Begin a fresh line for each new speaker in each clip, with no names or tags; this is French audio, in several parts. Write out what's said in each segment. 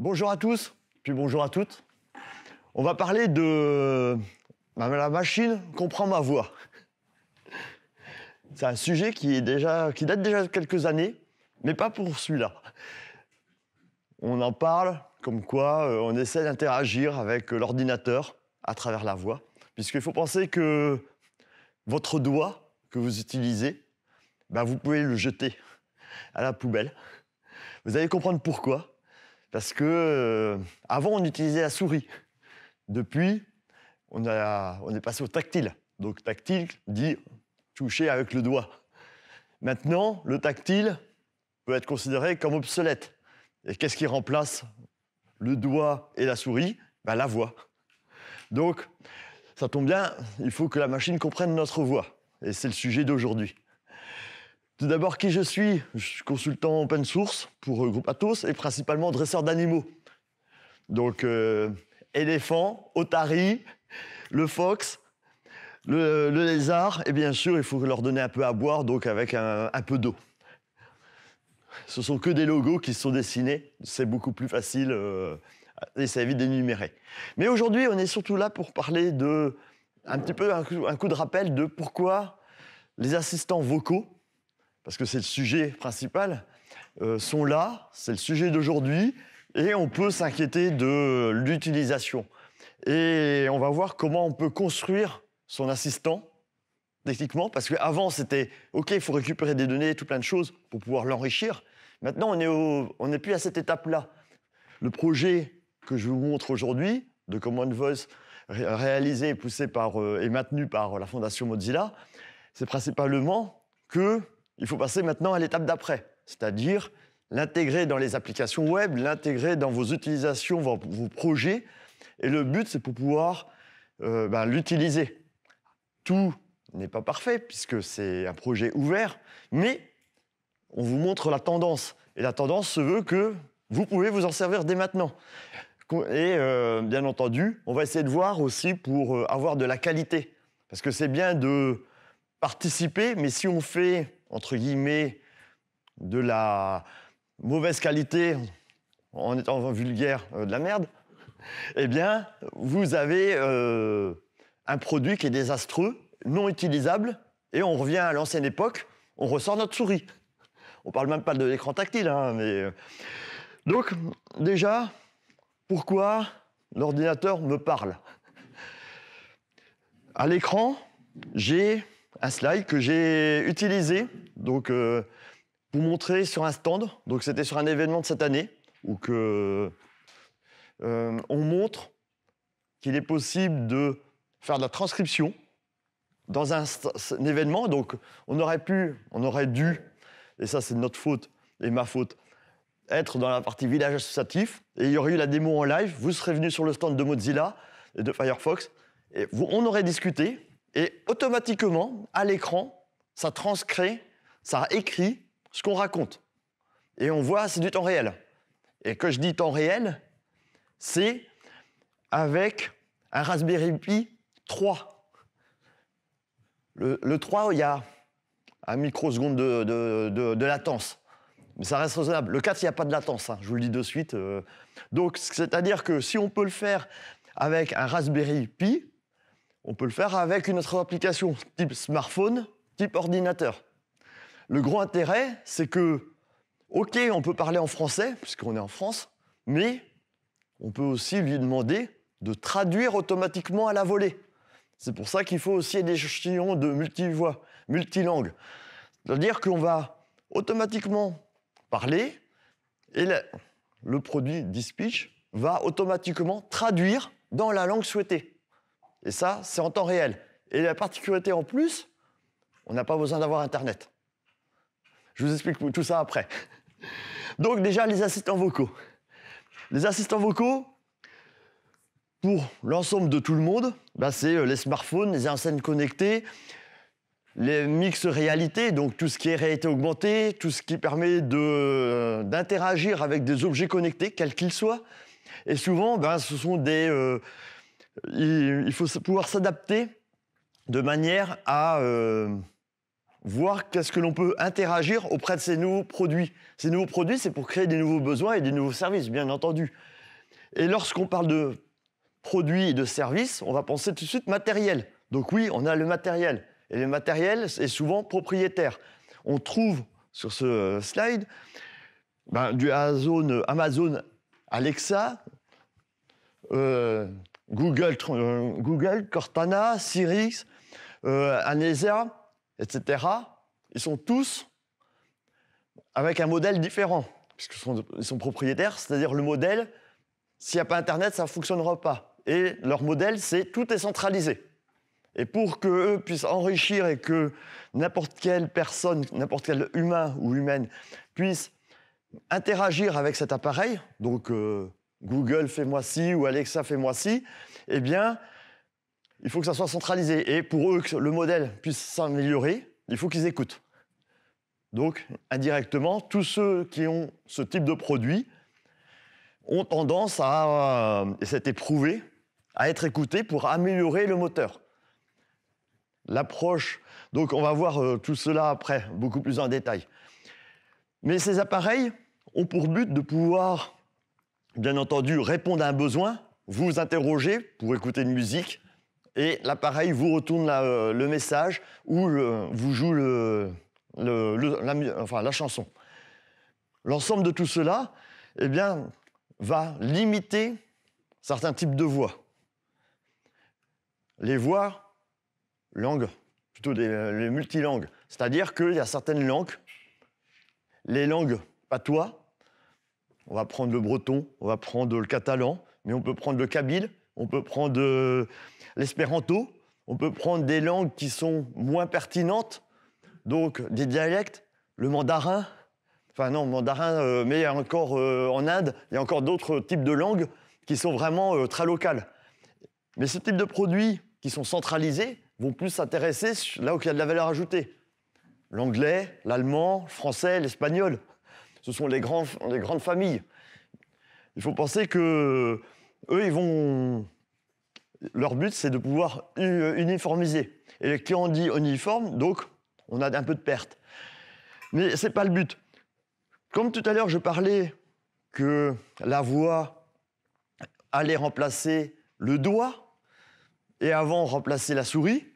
Bonjour à tous, puis bonjour à toutes. On va parler de la machine comprend ma voix. C'est un sujet qui, est déjà, qui date déjà de quelques années, mais pas pour celui-là. On en parle comme quoi euh, on essaie d'interagir avec l'ordinateur à travers la voix, puisqu'il faut penser que votre doigt que vous utilisez, bah, vous pouvez le jeter à la poubelle. Vous allez comprendre pourquoi. Parce que euh, avant, on utilisait la souris. Depuis, on, est passé au tactile. Donc tactile dit toucher avec le doigt. Maintenant, le tactile peut être considéré comme obsolète. Et qu'est-ce qui remplace le doigt et la souris ben, La voix. Donc, ça tombe bien, il faut que la machine comprenne notre voix. Et c'est le sujet d'aujourd'hui. Tout d'abord, qui je suis Je suis consultant open source pour le euh, groupe Atos et principalement dresseur d'animaux. Donc, euh, éléphant, otari, le fox, le, lézard, et bien sûr, il faut leur donner un peu à boire, donc avec un, peu d'eau. Ce ne sont que des logos qui sont dessinés, c'est beaucoup plus facile euh, et ça évite d'énumérer. Mais aujourd'hui, on est surtout là pour parler de un petit peu un coup de rappel de pourquoi les assistants vocaux parce que c'est le sujet principal, euh, sont là, c'est le sujet d'aujourd'hui, et on peut s'inquiéter de l'utilisation. Et on va voir comment on peut construire son assistant techniquement, parce qu'avant c'était OK, il faut récupérer des données, tout plein de choses pour pouvoir l'enrichir. Maintenant, on n'est plus à cette étape-là. Le projet que je vous montre aujourd'hui, de Common Voice, réalisé et poussé par, euh, et maintenu par la Fondation Mozilla, c'est principalement que il faut passer maintenant à l'étape d'après, c'est-à-dire l'intégrer dans les applications web, l'intégrer dans vos utilisations, vos, projets. Et le but, c'est pour pouvoir euh, ben, l'utiliser. Tout n'est pas parfait puisque c'est un projet ouvert, mais on vous montre la tendance. Et la tendance se veut que vous pouvez vous en servir dès maintenant. Et euh, bien entendu, on va essayer de voir aussi pour euh, avoir de la qualité. Parce que c'est bien de participer, mais si on fait entre guillemets, de la mauvaise qualité, en étant vulgaire, euh, de la merde, eh bien, vous avez euh, un produit qui est désastreux, non utilisable, et on revient à l'ancienne époque, on ressort notre souris. On parle même pas de l'écran tactile, hein, mais... Euh, donc, déjà, pourquoi l'ordinateur me parle À l'écran, j'ai un slide que j'ai utilisé donc, euh, pour montrer sur un stand. Donc c'était sur un événement de cette année où que, euh, on montre qu'il est possible de faire de la transcription dans un, événement. Donc on aurait pu, on aurait dû, et ça c'est notre faute et ma faute, être dans la partie village associatif et il y aurait eu la démo en live. Vous serez venu sur le stand de Mozilla et de Firefox et vous, on aurait discuté et automatiquement, à l'écran, ça transcrit, ça écrit ce qu'on raconte. Et on voit, c'est du temps réel. Et que je dis temps réel, c'est avec un Raspberry Pi 3. Le, 3, il y a un microseconde de, latence. Mais ça reste raisonnable. Le 4, il n'y a pas de latence, hein. je vous le dis de suite. Euh. donc, c'est-à-dire que si on peut le faire avec un Raspberry Pi, on peut le faire avec une autre application, type smartphone, type ordinateur. Le gros intérêt, c'est que, ok, on peut parler en français, puisqu'on est en France, mais on peut aussi lui demander de traduire automatiquement à la volée. C'est pour ça qu'il faut aussi des échantillons de multivoix, multilangue. C'est-à-dire qu'on va automatiquement parler et le, produit speech va automatiquement traduire dans la langue souhaitée. Et ça, c'est en temps réel. Et la particularité en plus, on n'a pas besoin d'avoir Internet. Je vous explique tout ça après. Donc déjà, les assistants vocaux. Les assistants vocaux, pour l'ensemble de tout le monde, bah, c'est euh, les smartphones, les enceintes connectées, les mix réalité, donc tout ce qui est réalité augmentée, tout ce qui permet euh, d'interagir avec des objets connectés, quels qu'ils soient. Et souvent, bah, ce sont des, euh, il, faut pouvoir s'adapter de manière à euh, voir qu'est-ce que l'on peut interagir auprès de ces nouveaux produits. Ces nouveaux produits, c'est pour créer des nouveaux besoins et des nouveaux services, bien entendu. Et lorsqu'on parle de produits et de services, on va penser tout de suite matériel. Donc oui, on a le matériel. Et le matériel est souvent propriétaire. On trouve sur ce euh, slide ben, du Amazon, Alexa, euh, euh, Google, Cortana, Siri, euh, Anesia, etc. Ils sont tous avec un modèle différent, puisqu'ils sont, ils sont propriétaires, c'est-à-dire le modèle, s'il n'y a pas Internet, ça ne fonctionnera pas. Et leur modèle, c'est tout est centralisé. Et pour que eux puissent enrichir et que n'importe quelle personne, n'importe quel humain ou humaine puisse interagir avec cet appareil, donc euh, Google fais-moi ci ou Alexa fait moi ci, eh bien, il faut que ça soit centralisé. Et pour eux, que le modèle puisse s'améliorer, il faut qu'ils écoutent. Donc, indirectement, tous ceux qui ont ce type de produit ont tendance à, euh, et c'est à être écoutés pour améliorer le moteur. L'approche, donc on va voir euh, tout cela après, beaucoup plus en détail. Mais ces appareils ont pour but de pouvoir bien entendu, répondre à un besoin, vous interrogez pour écouter une musique, et l'appareil vous retourne euh, le message ou vous joue la, chanson. L'ensemble de tout cela eh bien, va limiter certains types de voix. Les voix, langues, plutôt les multilangues. C'est-à-dire qu'il y a certaines langues, les langues patois, on va prendre le breton, on va prendre le catalan, mais on peut prendre le kabyle, on peut prendre euh, l'espéranto, on peut prendre des langues qui sont moins pertinentes, donc des dialectes, le mandarin, enfin non, mandarin, euh, mais encore euh, en Inde, il y a encore d'autres types de langues qui sont vraiment très locales. Mais ce type de produits qui sont centralisés vont plus s'intéresser là où il y a de la valeur ajoutée. L'anglais, l'allemand, le français, l'espagnol ce sont les, grandes familles. Il faut penser que eux, ils vont. Leur but, c'est de pouvoir uniformiser. Et quand on dit uniforme, donc, on a un peu de perte. Mais c'est pas le but. Comme tout à l'heure, je parlais que la voix allait remplacer le doigt et avant remplacer la souris.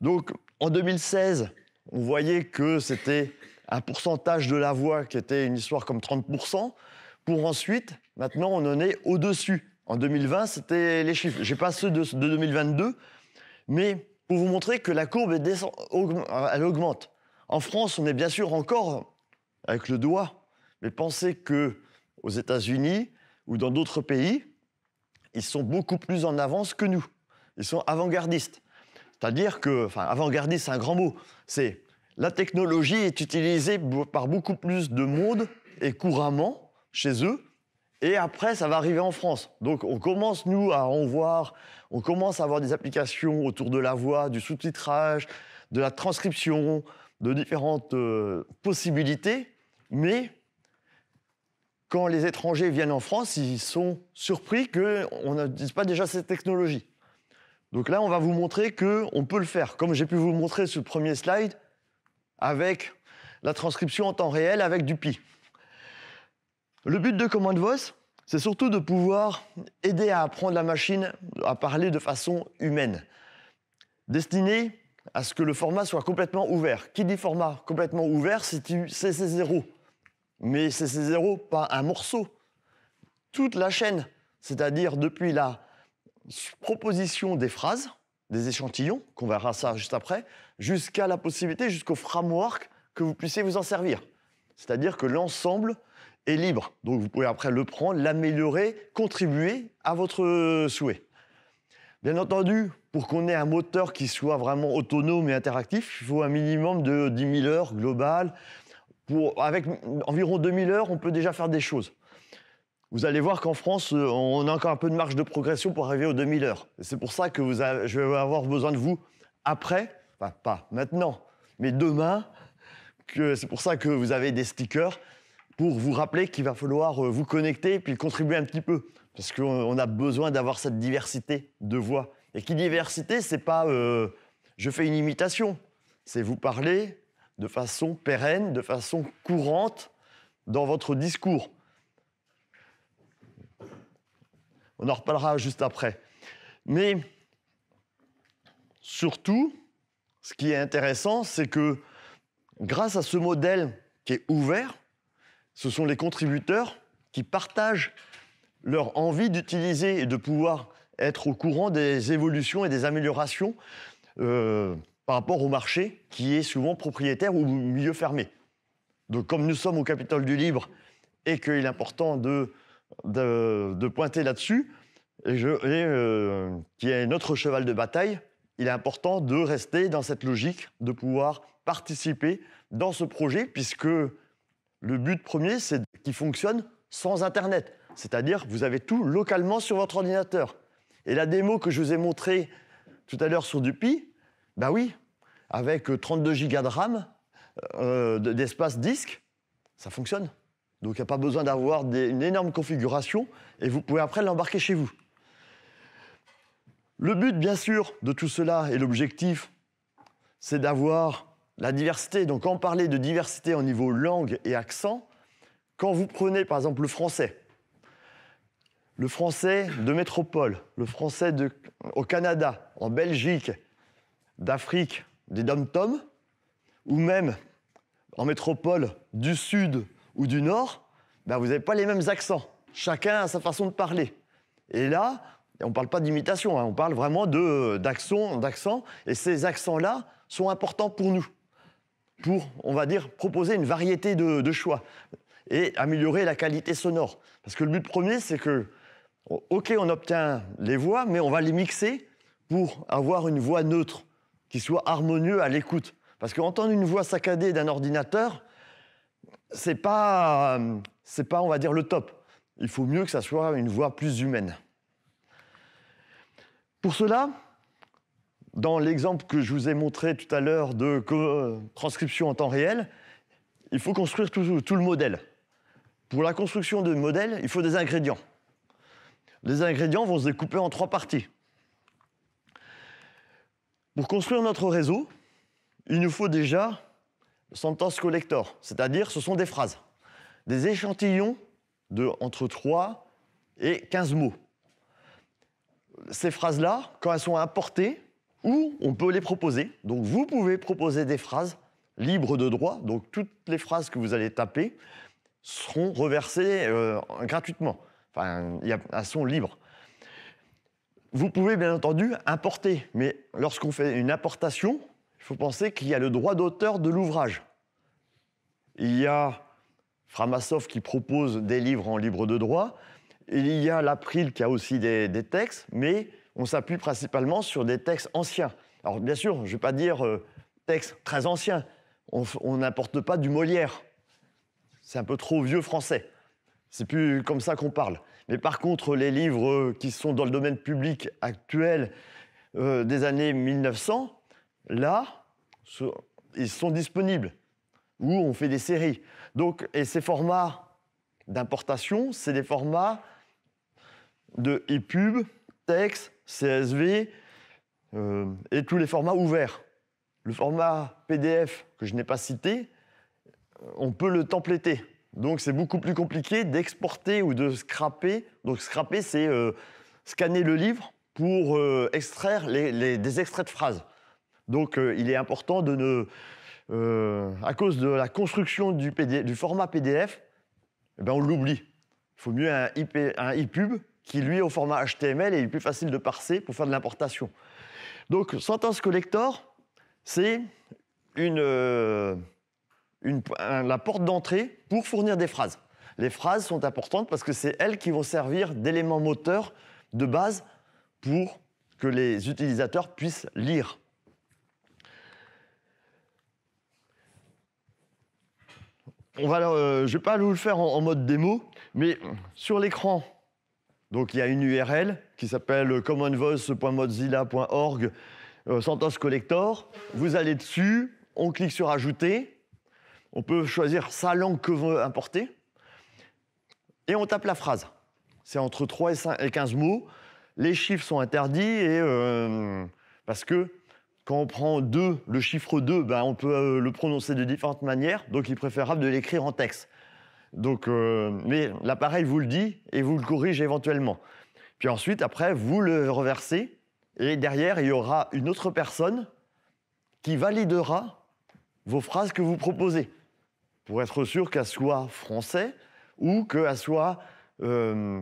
Donc, en 2016, on voyait que c'était un pourcentage de la voix qui était une histoire comme 30%, pour ensuite, maintenant, on en est au-dessus. En 2020, c'était les chiffres. J'ai pas ceux de, 2022, mais pour vous montrer que la courbe, elle augmente. En France, on est bien sûr encore avec le doigt, mais pensez que aux États-Unis ou dans d'autres pays, ils sont beaucoup plus en avance que nous. Ils sont avant-gardistes. C'est-à-dire que, enfin, avant-gardiste, c'est un grand mot. C'est la technologie est utilisée par beaucoup plus de monde et couramment chez eux. Et après, ça va arriver en France. Donc, on commence, nous, à en voir, on commence à avoir des applications autour de la voix, du sous-titrage, de la transcription, de différentes euh, possibilités. Mais quand les étrangers viennent en France, ils sont surpris qu'on n'utilise pas déjà cette technologie. Donc là, on va vous montrer qu'on peut le faire. Comme j'ai pu vous montrer sur le premier slide, avec la transcription en temps réel avec du pi. Le but de Command Voice, c'est surtout de pouvoir aider à apprendre la machine à parler de façon humaine, destiné à ce que le format soit complètement ouvert. Qui dit format complètement ouvert, c'est CC0. Mais CC0, pas un morceau. Toute la chaîne, c'est-à-dire depuis la proposition des phrases des échantillons, qu'on verra ça juste après, jusqu'à la possibilité, jusqu'au framework que vous puissiez vous en servir. C'est-à-dire que l'ensemble est libre. Donc vous pouvez après le prendre, l'améliorer, contribuer à votre souhait. Bien entendu, pour qu'on ait un moteur qui soit vraiment autonome et interactif, il faut un minimum de 10 000 heures globales. avec environ 2000 heures, on peut déjà faire des choses vous allez voir qu'en France, euh, on a encore un peu de marge de progression pour arriver aux 2000 heures. C'est pour ça que je vais avoir besoin de vous après, pas maintenant, mais demain. C'est pour ça que vous avez des stickers pour vous rappeler qu'il va falloir euh, vous connecter et puis contribuer un petit peu. Parce qu'on a besoin d'avoir cette diversité de voix. Et qui diversité, c'est pas euh, je fais une imitation. C'est vous parler de façon pérenne, de façon courante dans votre discours. On en reparlera juste après. Mais surtout, ce qui est intéressant, c'est que grâce à ce modèle qui est ouvert, ce sont les contributeurs qui partagent leur envie d'utiliser et de pouvoir être au courant des évolutions et des améliorations euh, par rapport au marché qui est souvent propriétaire ou milieu fermé. Donc comme nous sommes au Capitole du Libre et qu'il est important de de, pointer là-dessus. Et, euh, qui est notre cheval de bataille, il est important de rester dans cette logique, de pouvoir participer dans ce projet, puisque le but premier, c'est qu'il fonctionne sans Internet. C'est-à-dire, vous avez tout localement sur votre ordinateur. Et la démo que je vous ai montrée tout à l'heure sur Dupi, bah oui, avec 32 Go de RAM, euh, d'espace disque, ça fonctionne. Donc il n'y a pas besoin d'avoir une énorme configuration et vous pouvez après l'embarquer chez vous. Le but, bien sûr, de tout cela et l'objectif, c'est d'avoir la diversité. Donc quand on parlait de diversité au niveau langue et accent, quand vous prenez par exemple le français, le français de métropole, le français au Canada, en Belgique, d'Afrique, des dom-toms, ou même en métropole du Sud ou du Nord, ben, vous n'avez pas les mêmes accents. Chacun a sa façon de parler. Et là, on ne parle pas d'imitation, hein, on parle vraiment euh, d'accent, Et ces accents-là sont importants pour nous, pour, on va dire, proposer une variété de, de choix et améliorer la qualité sonore. Parce que le but premier, c'est que, OK, on obtient les voix, mais on va les mixer pour avoir une voix neutre, qui soit harmonieuse à l'écoute. Parce qu'entendre une voix saccadée d'un ordinateur, c'est pas, euh, pas, on va dire, le top. Il faut mieux que ça soit une voie plus humaine. Pour cela, dans l'exemple que je vous ai montré tout à l'heure de transcription en temps réel, il faut construire tout, le modèle. Pour la construction de modèles, il faut des ingrédients. Les ingrédients vont se découper en trois parties. Pour construire notre réseau, il nous faut déjà sentence collector, c'est-à-dire ce sont des phrases, des échantillons de entre 3 et 15 mots. Ces phrases-là, quand elles sont importées, ou on peut les proposer, donc vous pouvez proposer des phrases libres de droit, donc toutes les phrases que vous allez taper seront reversées euh, gratuitement, enfin elles sont libres. Vous pouvez bien entendu importer, mais lorsqu'on fait une importation, il faut penser qu'il y a le droit d'auteur de l'ouvrage. Il y a Framasov qui propose des livres en libre de droit. Il y a l'April qui a aussi des, textes, mais on s'appuie principalement sur des textes anciens. Alors bien sûr, je ne vais pas dire euh, textes texte très ancien. On n'importe pas du Molière. C'est un peu trop vieux français. C'est plus comme ça qu'on parle. Mais par contre, les livres euh, qui sont dans le domaine public actuel euh, des années 1900, Là, ils sont disponibles, ou on fait des séries. Donc, et ces formats d'importation, c'est des formats de EPUB, texte, CSV, euh, et tous les formats ouverts. Le format PDF que je n'ai pas cité, on peut le templéter Donc c'est beaucoup plus compliqué d'exporter ou de scraper. Donc scraper, c'est euh, scanner le livre pour euh, extraire des extraits de phrases. Donc euh, il est important de ne... Euh, à cause de la construction du, format PDF, eh ben, on l'oublie. Il faut mieux un, ePub qui, lui, au format HTML est plus facile de parser pour faire de l'importation. Donc, Sentence Collector, c'est euh, la porte d'entrée pour fournir des phrases. Les phrases sont importantes parce que c'est elles qui vont servir d'éléments moteurs de base pour que les utilisateurs puissent lire. on va, euh, je vais pas vous le faire en, mode démo, mais sur l'écran, donc il y a une URL qui s'appelle commonvoice.mozilla.org euh, Santos Collector. Vous allez dessus, on clique sur Ajouter. On peut choisir sa langue que veut importer. Et on tape la phrase. C'est entre 3 et, 5 et 15 mots. Les chiffres sont interdits et, euh, parce que quand on prend 2, le chiffre 2, ben on peut euh, le prononcer de différentes manières, donc il est préférable de l'écrire en texte. Donc, euh, mais l'appareil vous le dit et vous le corrige éventuellement. Puis ensuite, après, vous le reversez et derrière, il y aura une autre personne qui validera vos phrases que vous proposez pour être sûr qu'elles soient français ou qu'elles soient euh,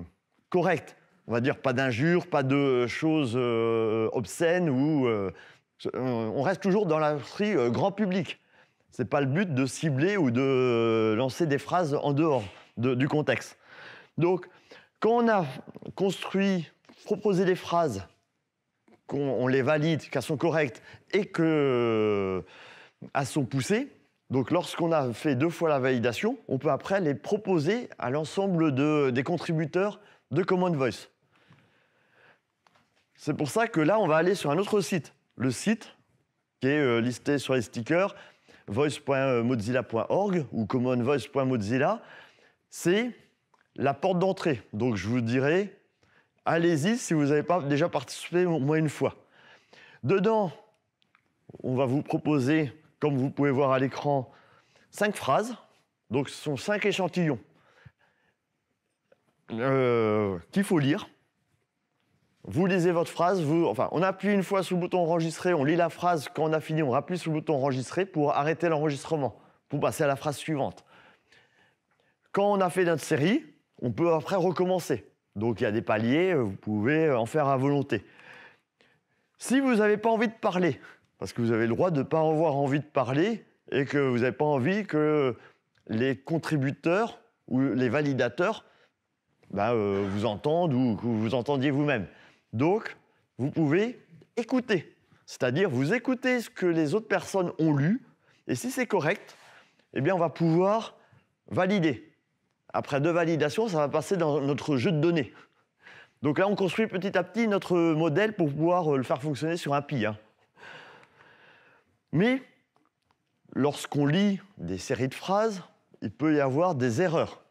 correctes. On va dire pas d'injures, pas de choses obscènes ou euh, on reste toujours dans l'industrie euh, grand public. n'est pas le but de cibler ou de lancer des phrases en dehors du contexte. Donc, quand on a construit, proposé des phrases, qu'on les valide, qu'elles sont correctes et qu'elles euh, sont poussées, donc lorsqu'on a fait deux fois la validation, on peut après les proposer à l'ensemble des contributeurs de Common Voice. C'est pour ça que là, on va aller sur un autre site le site qui est euh, listé sur les stickers, voice.mozilla.org ou commonvoice.mozilla, c'est la porte d'entrée. Donc je vous dirais, allez-y si vous n'avez pas déjà participé au moins une fois. Dedans, on va vous proposer, comme vous pouvez voir à l'écran, cinq phrases. Donc ce sont cinq échantillons euh, qu'il faut lire. Vous lisez votre phrase, on appuie une fois sur le bouton enregistrer, on lit la phrase, quand on a fini, on appuie sur le bouton enregistrer pour arrêter l'enregistrement, pour passer à la phrase suivante. Quand on a fait notre série, on peut après recommencer. Donc il y a des paliers, euh, vous pouvez euh, en faire à volonté. Si vous n'avez pas envie de parler, parce que vous avez le droit de ne pas avoir envie de parler et que vous n'avez pas envie que les contributeurs ou les validateurs bah, euh, vous entendent ou que vous entendiez vous-même. Donc, vous pouvez écouter. C'est-à-dire, vous écoutez ce que les autres personnes ont lu, et si c'est correct, eh bien, on va pouvoir valider. Après deux validations, ça va passer dans notre jeu de données. Donc là, on construit petit à petit notre modèle pour pouvoir euh, le faire fonctionner sur un pi. Hein. Mais lorsqu'on lit des séries de phrases, il peut y avoir des erreurs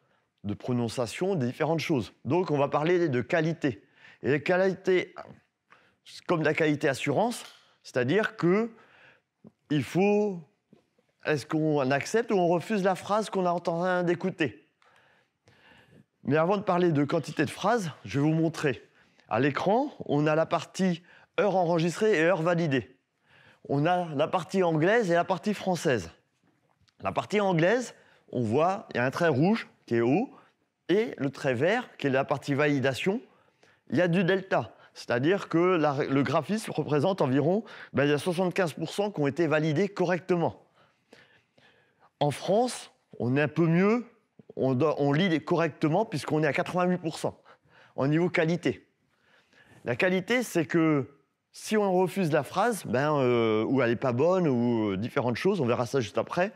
de prononciation, des différentes choses. Donc on va parler de qualité. Et les qualité, comme la qualité assurance, c'est-à-dire que il faut. Est-ce qu'on accepte ou on refuse la phrase qu'on a en train d'écouter Mais avant de parler de quantité de phrases, je vais vous montrer. À l'écran, on a la partie heure enregistrée et heure validée. On a la partie anglaise et la partie française. La partie anglaise, on voit, il y a un trait rouge qui est haut et le trait vert qui est la partie validation il y a du delta. C'est-à-dire que le graphisme représente environ, ben, il y a 75% qui ont été validés correctement. En France, on est un peu mieux, on, lit correctement puisqu'on est à 88% en niveau qualité. La qualité, c'est que si on refuse la phrase, ben, euh, ou elle n'est pas bonne, ou euh, différentes choses, on verra ça juste après,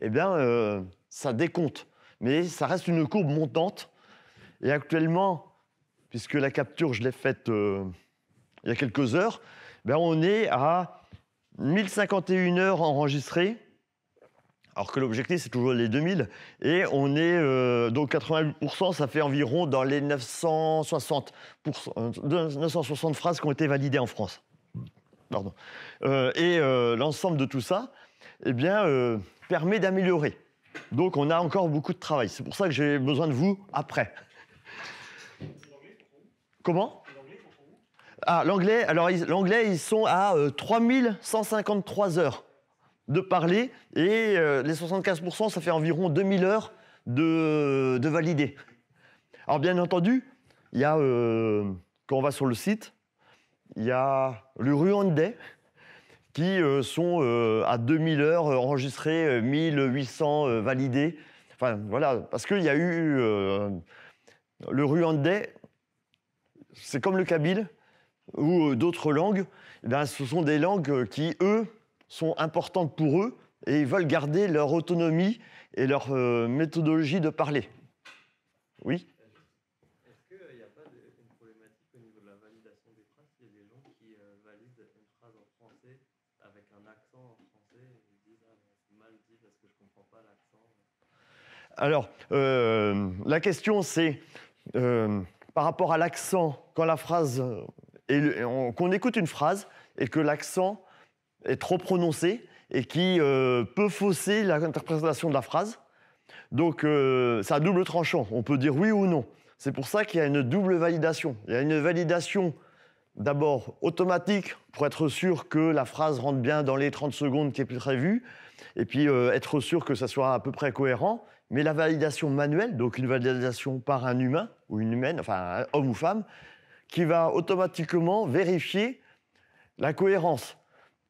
eh bien, euh, ça décompte. Mais ça reste une courbe montante. Et actuellement, puisque la capture, je l'ai faite euh, il y a quelques heures, ben on est à 1051 heures enregistrées, alors que l'objectif, c'est toujours les 2000. Et on est, euh, donc 88%, ça fait environ dans les 960, 960 euh, phrases qui ont été validées en France. et l'ensemble de tout ça, eh bien, permet d'améliorer. Donc on a encore beaucoup de travail. C'est pour ça que j'ai besoin de vous après. Comment Ah, l'anglais, alors l'anglais, ils sont à 3153 euh, heures de parler et euh, les 75%, ça fait environ 2000 heures de, de valider. Alors, bien entendu, il y a, euh, quand on va sur le site, il y a le Rwandais qui sont à 2000 heures enregistrés, enregistrées, 1800 validées. Enfin, voilà, parce qu'il y a eu. le Rwandais c'est comme le kabyle ou euh, d'autres langues. Eh ben, ce sont des langues euh, qui, eux, sont importantes pour eux et ils veulent garder leur autonomie et leur euh, méthodologie de parler. Oui Est-ce qu'il n'y a pas une problématique au niveau de la validation des phrases Il y a des gens qui valident une phrase en français avec un accent en français et ils disent ah, c'est mal dit parce que je ne comprends pas l'accent. Alors, euh, la question c'est par rapport à l'accent, quand la phrase. Euh, qu'on écoute une phrase et que l'accent est trop prononcé et qui euh, peut fausser l'interprétation de la phrase. Donc, euh, c'est un double tranchant. On peut dire oui ou non. C'est pour ça qu'il y a une double validation. Il y a une validation d'abord automatique pour être sûr que la phrase rentre bien dans les 30 secondes qui est prévue, et puis être sûr que ça soit à peu près cohérent. Mais la validation manuelle, donc une validation par un humain ou une humaine, enfin un homme ou femme, qui va automatiquement vérifier la cohérence.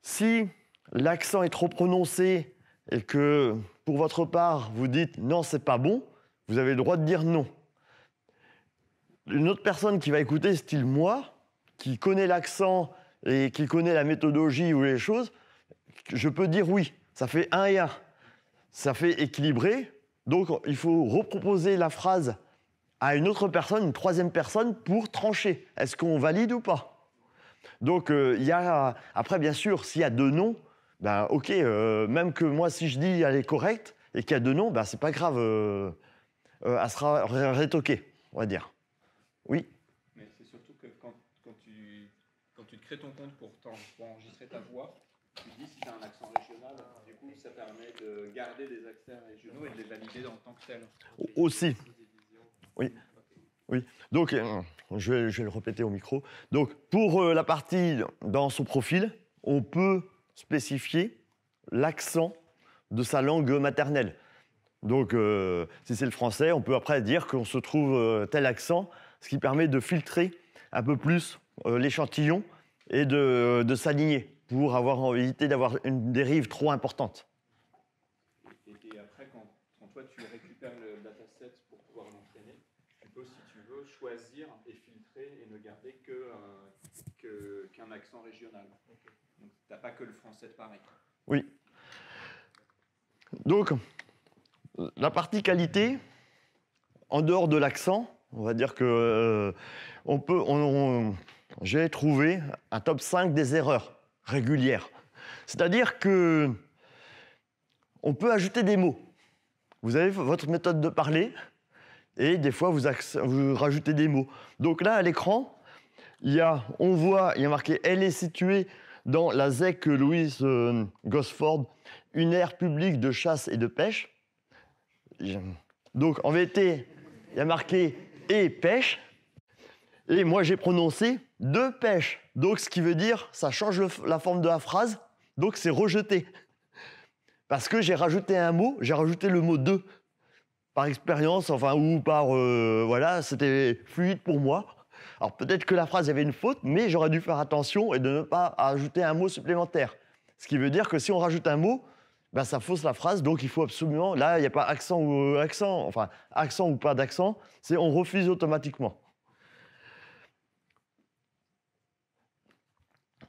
Si l'accent est trop prononcé et que pour votre part vous dites non, c'est pas bon, vous avez le droit de dire non. Une autre personne qui va écouter, style moi, qui connaît l'accent et qui connaît la méthodologie ou les choses, je peux dire oui. Ça fait un et un. Ça fait équilibré, donc il faut reproposer la phrase à une autre personne, une troisième personne, pour trancher. Est-ce qu'on valide ou pas Donc euh, il y a, après bien sûr, s'il y a deux noms, ben ok, euh, même que moi si je dis elle est correcte et qu'il y a deux noms, ben c'est pas grave, euh, elle sera rétoquée, on va dire. Oui Mais c'est surtout que quand, tu, crées ton compte pour enregistrer ta voix, tu dis si tu as un accent régional. Hein ça permet de garder des accès régionaux et de les valider en tant que tel. Aussi. Oui. Oui, donc euh, je vais, le répéter au micro. Donc pour euh, la partie dans son profil, on peut spécifier l'accent de sa langue maternelle. Donc euh, si c'est le français, on peut après dire qu'on se trouve tel accent, ce qui permet de filtrer un peu plus l'échantillon et de, de s'aligner pour avoir éviter d'avoir une dérive trop importante. Euh, qu'un accent régional. Donc, tu n'as pas que le français de Paris. Oui. Donc, la partie qualité, en dehors de l'accent, on va dire que euh, on peut. J'ai trouvé un top 5 des erreurs régulières. C'est-à-dire que on peut ajouter des mots. Vous avez votre méthode de parler et des fois vous rajoutez des mots. Donc là, à l'écran, il y a, on voit, il y a marqué, elle est située dans la ZEC Louise euh, Gosford, une aire publique de chasse et de pêche. Donc en vérité, il y a marqué et pêche. Et moi j'ai prononcé de pêche. Donc ce qui veut dire, ça change la forme de la phrase, donc c'est rejeté. Parce que j'ai rajouté un mot, j'ai rajouté le mot de. Par expérience, enfin, ou par. Euh, voilà, c'était fluide pour moi. Alors peut-être que la phrase avait une faute, mais j'aurais dû faire attention et de ne pas ajouter un mot supplémentaire. Ce qui veut dire que si on rajoute un mot, ben, ça fausse la phrase, donc il faut absolument, là, il n'y a pas accent ou euh, accent, enfin, accent ou pas d'accent, c'est on refuse automatiquement.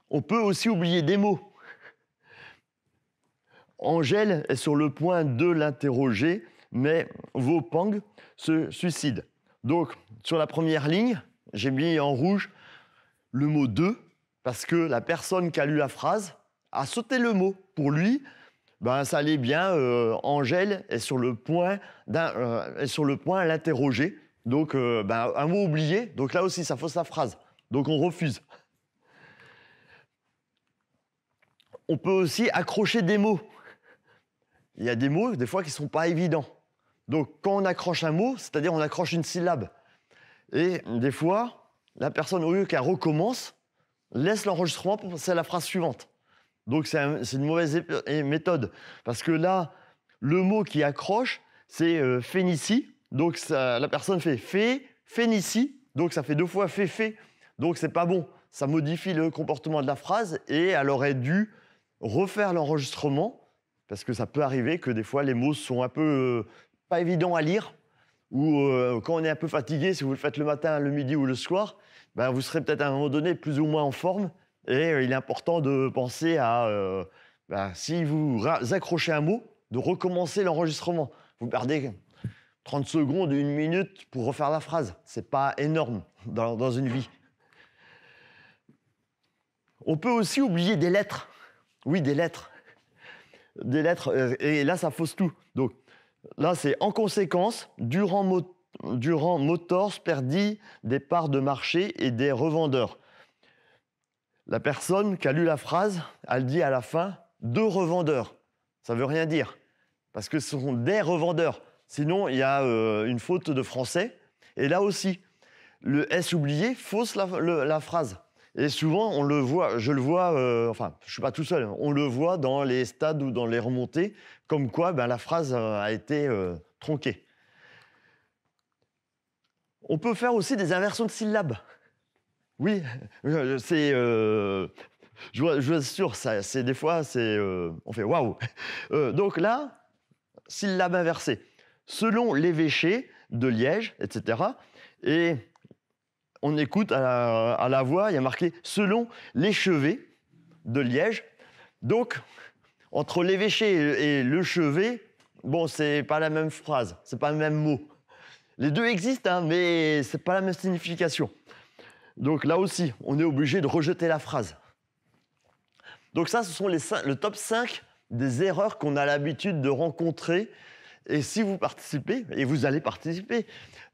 On peut aussi oublier des mots. Angèle est sur le point de l'interroger, mais Vopang se suicide. Donc, sur la première ligne, j'ai mis en rouge le mot de, parce que la personne qui a lu la phrase a sauté le mot. Pour lui, ben, ça allait bien, euh, Angèle est sur le point, euh, sur le point à l'interroger. Donc, euh, ben, un mot oublié, donc là aussi, ça fausse la phrase. Donc, on refuse. On peut aussi accrocher des mots. Il y a des mots, des fois, qui ne sont pas évidents. Donc, quand on accroche un mot, c'est-à-dire on accroche une syllabe. Et des fois, la personne, au lieu qu'elle recommence, laisse l'enregistrement pour passer à la phrase suivante. Donc c'est une mauvaise méthode. Parce que là, le mot qui accroche, c'est euh, Donc la personne fait fé, Phénici. Donc ça fait deux fois fé, fé. Donc c'est pas bon. Ça modifie le comportement de la phrase et elle aurait dû refaire l'enregistrement. Parce que ça peut arriver que des fois les mots sont un peu euh, pas évidents à lire ou euh, quand on est un peu fatigué, si vous le faites le matin, le midi ou le soir, ben, vous serez peut-être à un moment donné plus ou moins en forme. Et euh, il est important de penser à, euh, ben, si vous accrochez un mot, de recommencer l'enregistrement. Vous perdez 30 secondes, une minute pour refaire la phrase. C'est pas énorme dans, dans une vie. On peut aussi oublier des lettres. Oui, des lettres. Des lettres. Et là, ça fausse tout. Donc, Là, c'est en conséquence, durant Motors perdit des parts de marché et des revendeurs. La personne qui a lu la phrase, elle dit à la fin deux revendeurs. Ça veut rien dire, parce que ce sont des revendeurs. Sinon, il y a euh, une faute de français. Et là aussi, le S oublié fausse la phrase. Et souvent, on le voit, je le vois, euh, enfin, je suis pas tout seul, hein, on le voit dans les stades ou dans les remontées, comme quoi ben, la phrase euh, a été euh, tronquée. On peut faire aussi des inversions de syllabes. Oui, c'est. je, vous assure, ça, c'est des fois, c'est, on fait waouh. donc là, syllabe inversée. Selon l'évêché de Liège, etc., et on écoute à la, voix, il y a marqué selon chevets » de Liège. Donc, entre l'évêché et le chevet, bon, c'est pas la même phrase, c'est pas le même mot. Les deux existent, hein, mais mais n'est pas la même signification. Donc là aussi, on est obligé de rejeter la phrase. Donc ça, ce sont les le top 5 des erreurs qu'on a l'habitude de rencontrer et si vous participez, et vous allez participer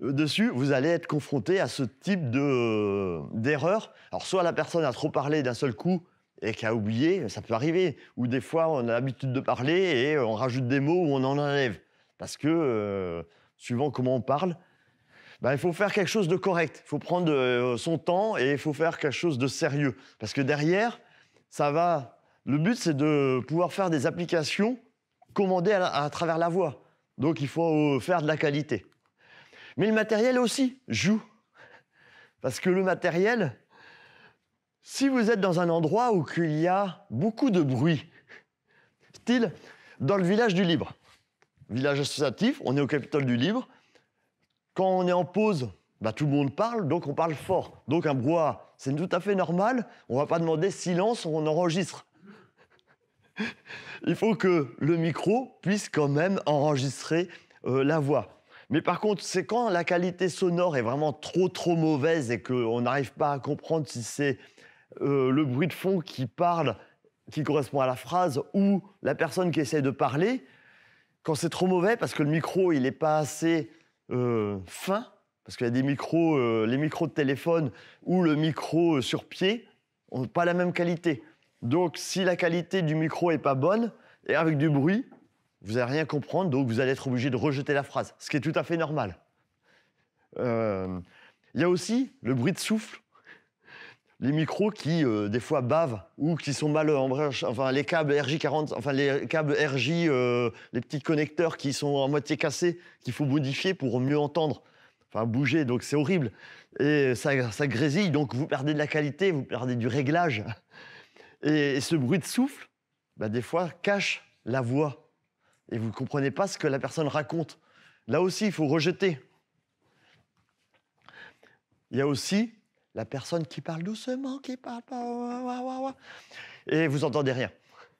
euh, dessus, vous allez être confronté à ce type euh, d'erreur. Alors, soit la personne a trop parlé d'un seul coup et qui a oublié, ça peut arriver. Ou des fois, on a l'habitude de parler et euh, on rajoute des mots ou on en enlève. Parce que, suivant comment on parle, ben, il faut faire quelque chose de correct. Il faut prendre son temps et il faut faire quelque chose de sérieux. Parce que derrière, ça va. Le but, c'est de pouvoir faire des applications commandées à travers la voix. Donc il faut euh, faire de la qualité. Mais le matériel aussi joue. Parce que le matériel, si vous êtes dans un endroit où il y a beaucoup de bruit, style dans le village du Libre, village associatif, on est au Capitole du Libre, quand on est en pause, bah, tout le monde parle, donc on parle fort. Donc un brouhaha, c'est tout à fait normal, on ne va pas demander silence, on enregistre il faut que le micro puisse quand même enregistrer euh, la voix. Mais par contre, c'est quand la qualité sonore est vraiment trop trop mauvaise et qu'on n'arrive pas à comprendre si c'est euh, le bruit de fond qui parle, qui correspond à la phrase, ou la personne qui essaie de parler, quand c'est trop mauvais parce que le micro il n'est pas assez euh, fin, parce qu'il y a des micros, les micros de téléphone ou le micro sur pied, n'ont pas la même qualité. Donc, si la qualité du micro est pas bonne, et avec du bruit, vous n'allez rien comprendre, donc vous allez être obligé de rejeter la phrase, ce qui est tout à fait normal. Euh, il y a aussi le bruit de souffle. Les micros qui, euh, des fois, bavent ou qui sont mal euh, enfin, les câbles RJ40, enfin, les câbles RJ, les petits connecteurs qui sont à moitié cassés, qu'il faut modifier pour mieux entendre, enfin, bouger, donc c'est horrible. Et ça, ça grésille, donc vous perdez de la qualité, vous perdez du réglage. Et, ce bruit de souffle, bah, des fois, cache la voix. Et vous ne comprenez pas ce que la personne raconte. Là aussi, il faut rejeter. Il y a aussi la personne qui parle doucement, qui parle pas, et vous entendez rien.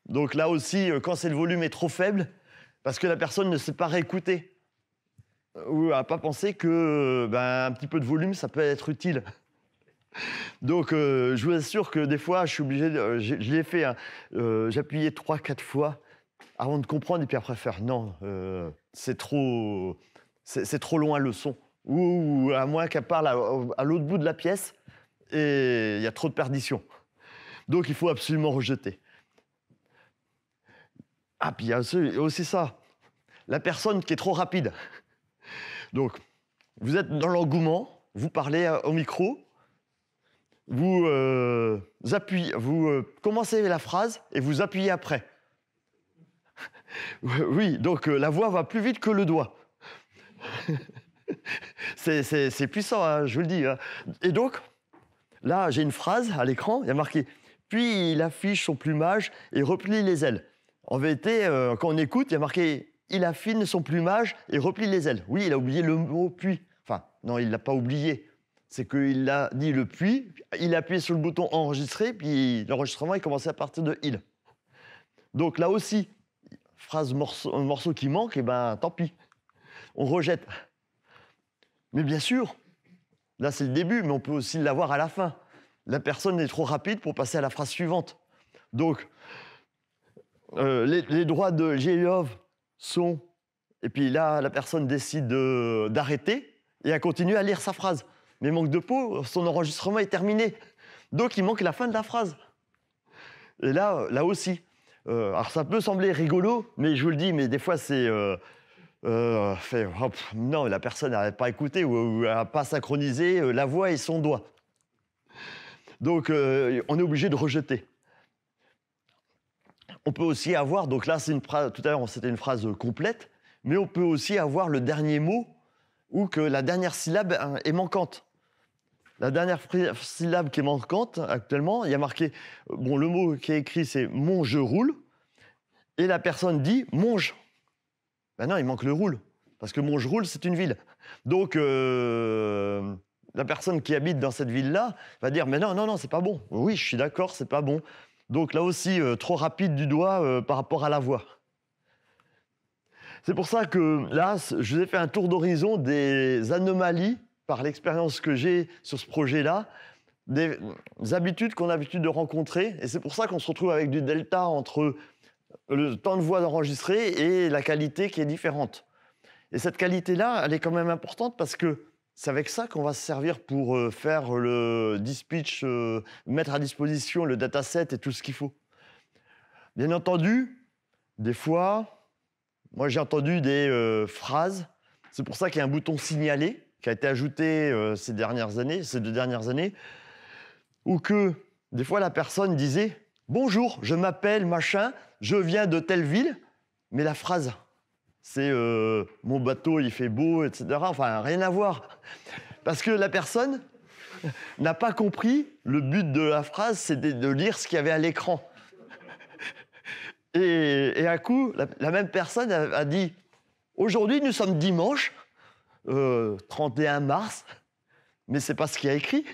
Donc là aussi, euh, quand c'est le volume est trop faible, parce que la personne ne sait pas réécouter euh, ou n'a pas pensé que euh, ben, petit peu de volume, ça peut être utile. Donc, euh, je vous assure que des fois, je suis obligé, euh, je, l'ai fait, hein. euh, j'appuyais trois, quatre fois avant de comprendre et puis après faire non, c'est trop, c'est trop loin le son. Ou, à moins qu'elle parle à, à l'autre bout de la pièce et il y a trop de perdition. Donc, il faut absolument rejeter. Ah, puis il y a aussi ça, la personne qui est trop rapide. Donc, vous êtes dans l'engouement, vous parlez au micro, vous, euh, euh, commencez la phrase et vous appuyez après. oui, donc euh, la voix va plus vite que le doigt. c'est puissant, hein, je vous le dis. Hein. Et donc, là, j'ai une phrase à l'écran, il y a marqué Puis il affiche son plumage et replie les ailes. En vérité, quand on écoute, il y a marqué Il affine son plumage et replie les ailes. Oui, il a oublié le mot puis. Enfin, non, il ne l'a pas oublié c'est qu'il a dit le puis, il a appuyé sur le bouton enregistrer, puis l'enregistrement est commencé à partir de il. Donc là aussi, phrase morceau, qui manque, et eh ben tant pis, on rejette. Mais bien sûr, là c'est le début, mais on peut aussi l'avoir à la fin. La personne est trop rapide pour passer à la phrase suivante. Donc, euh, les, droits de Jeliov sont. Et puis là, la personne décide d'arrêter et à continuer à lire sa phrase. Mais manque de peau, son enregistrement est terminé. Donc il manque la fin de la phrase. Et là, euh, là aussi. Euh, alors ça peut sembler rigolo, mais je vous le dis, mais des fois c'est... Euh, non, la personne n'a pas écouté ou, n'a pas synchronisé la voix et son doigt. Donc on est obligé de rejeter. On peut aussi avoir, donc là c'est une phrase, tout à l'heure c'était une phrase complète, mais on peut aussi avoir le dernier mot ou que la dernière syllabe hein, est manquante. La dernière syllabe qui est manquante actuellement, il y a marqué, bon, le mot qui est écrit, c'est mon roule, et la personne dit monge. Ben non, il manque le roule, parce que monge roule, c'est une ville. Donc, euh, la personne qui habite dans cette ville-là va dire, mais non, non, non, c'est pas bon. Oui, je suis d'accord, c'est pas bon. Donc là aussi, euh, trop rapide du doigt euh, par rapport à la voix. C'est pour ça que là, je vous ai fait un tour d'horizon des anomalies par l'expérience que j'ai sur ce projet-là, des, habitudes qu'on a l'habitude de rencontrer. Et c'est pour ça qu'on se retrouve avec du delta entre le temps de voix d'enregistrer et la qualité qui est différente. Et cette qualité-là, elle est quand même importante parce que c'est avec ça qu'on va se servir pour euh, faire le dispatch, euh, mettre à disposition le dataset et tout ce qu'il faut. Bien entendu, des fois, moi j'ai entendu des euh, phrases, c'est pour ça qu'il y a un bouton signaler qui a été ajouté euh, ces dernières années, ces deux dernières années, ou que des fois la personne disait Bonjour, je m'appelle machin, je viens de telle ville, mais la phrase, c'est euh, mon bateau, il fait beau, etc. Enfin, rien à voir. Parce que la personne n'a pas compris le but de la phrase, c'était de lire ce qu'il y avait à l'écran. Et, à coup, la, même personne a dit Aujourd'hui, nous sommes dimanche, 31 euh, mars, mais c'est pas ce qu'il a écrit.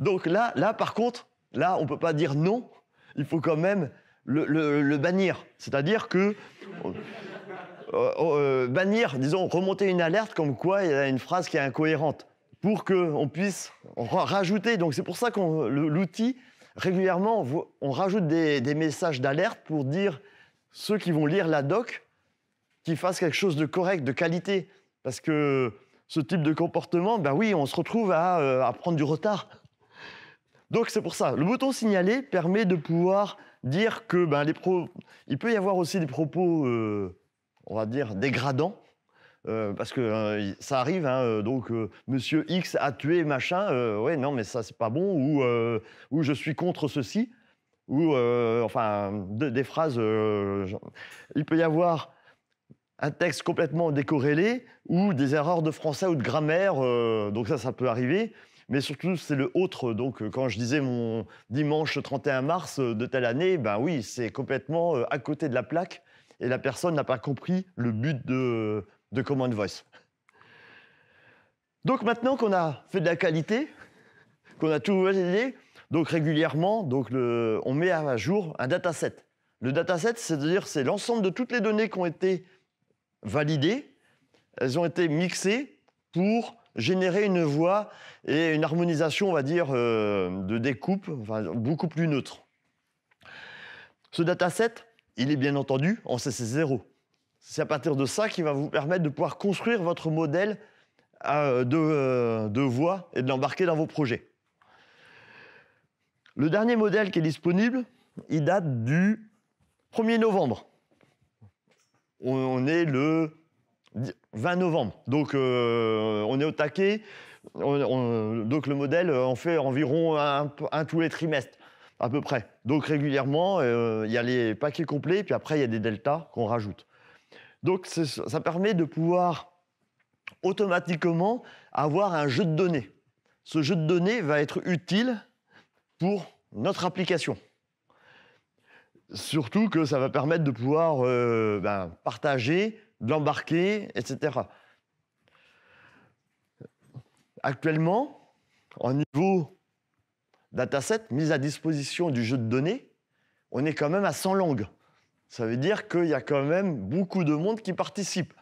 Donc là, là, par contre, là, on peut pas dire non. Il faut quand même le, bannir. C'est-à-dire que euh, euh, bannir, disons, remonter une alerte comme quoi il y a une phrase qui est incohérente pour qu'on puisse rajouter. Donc c'est pour ça qu'on l'outil régulièrement on rajoute des messages d'alerte pour dire ceux qui vont lire la doc qu'ils fasse quelque chose de correct, de qualité. Parce que ce type de comportement, ben oui, on se retrouve euh, à, prendre du retard. Donc c'est pour ça. Le bouton signaler permet de pouvoir dire que ben, les pro... il peut y avoir aussi des propos, euh, on va dire, dégradants. Euh, parce que hein, ça arrive, hein, donc Monsieur X a tué machin, ouais non mais ça c'est pas bon, ou, ou je suis contre ceci, ou enfin des phrases. il peut y avoir un texte complètement décorrélé ou des erreurs de français ou de grammaire. Euh, donc ça, ça peut arriver. Mais surtout, c'est le autre. Donc, euh, quand je disais mon dimanche 31 mars euh, de telle année, ben oui, c'est complètement à côté de la plaque. Et la personne n'a pas compris le but de, de Command Voice. Donc, maintenant qu'on a fait de la qualité, qu'on a tout validé, donc régulièrement, donc le, on met à jour un dataset. Le dataset, c'est-à-dire c'est l'ensemble de toutes les données qui ont été validées, elles ont été mixées pour générer une voix et une harmonisation, on va dire, euh, de découpe, beaucoup plus neutre. Ce dataset, il est bien entendu en CC0. C'est à partir de ça qu'il va vous permettre de pouvoir construire votre modèle euh, de, euh, de voix et de l'embarquer dans vos projets. Le dernier modèle qui est disponible, il date du 1er novembre on est le 20 novembre. Donc euh, on est au taquet. donc le modèle, on euh, fait environ un, tous les trimestres, à peu près. Donc régulièrement, euh, il y a les paquets complets, puis après, il y a des deltas qu'on rajoute. Donc ça permet de pouvoir automatiquement avoir un jeu de données. Ce jeu de données va être utile pour notre application. Surtout que ça va permettre de pouvoir euh, ben, partager, de l'embarquer, etc. Actuellement, en niveau dataset, mise à disposition du jeu de données, on est quand même à 100 langues. Ça veut dire qu'il y a quand même beaucoup de monde qui participe.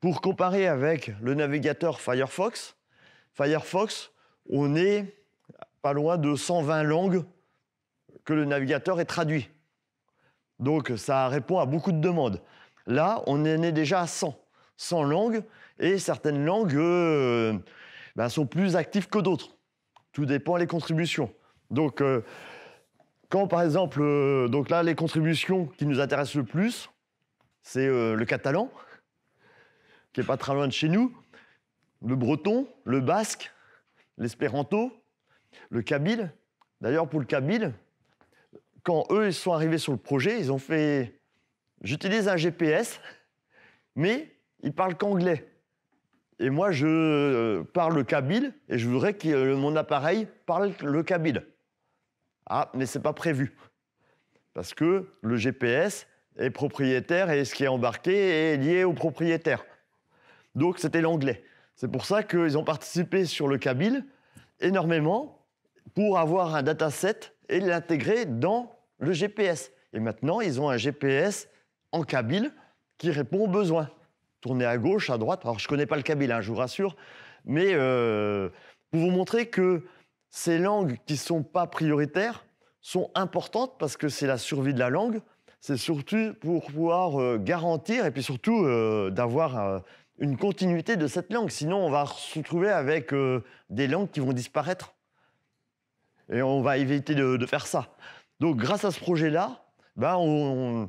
Pour comparer avec le navigateur Firefox, Firefox, on est pas loin de 120 langues que le navigateur est traduit. Donc ça répond à beaucoup de demandes. Là, on en est déjà à 100, 100 langues, et certaines langues euh, ben, sont plus actives que d'autres. Tout dépend des contributions. Donc, euh, quand par exemple, euh, donc là, les contributions qui nous intéressent le plus, c'est le catalan, qui n'est pas très loin de chez nous, le breton, le basque, l'espéranto, le kabyle. D'ailleurs, pour le kabyle, quand eux, ils sont arrivés sur le projet, ils ont fait j'utilise un GPS, mais ils parlent qu'anglais. Et moi, je euh, parle le kabyle et je voudrais que mon appareil parle le kabyle. Ah, mais c'est pas prévu. Parce que le GPS est propriétaire et ce qui est embarqué est lié au propriétaire. Donc c'était l'anglais. C'est pour ça qu'ils ont participé sur le kabyle énormément pour avoir un dataset et l'intégrer dans le GPS. Et maintenant, ils ont un GPS en Kabyle qui répond aux besoins. Tourner à gauche, à droite. Alors, je ne connais pas le Kabyle, hein, je vous rassure. Mais euh, pour vous montrer que ces langues qui ne sont pas prioritaires sont importantes parce que c'est la survie de la langue. C'est surtout pour pouvoir euh, garantir et puis surtout euh, d'avoir une continuité de cette langue. Sinon, on va se retrouver avec des langues qui vont disparaître. Et on va éviter de, faire ça. Donc grâce à ce projet-là, ben, on,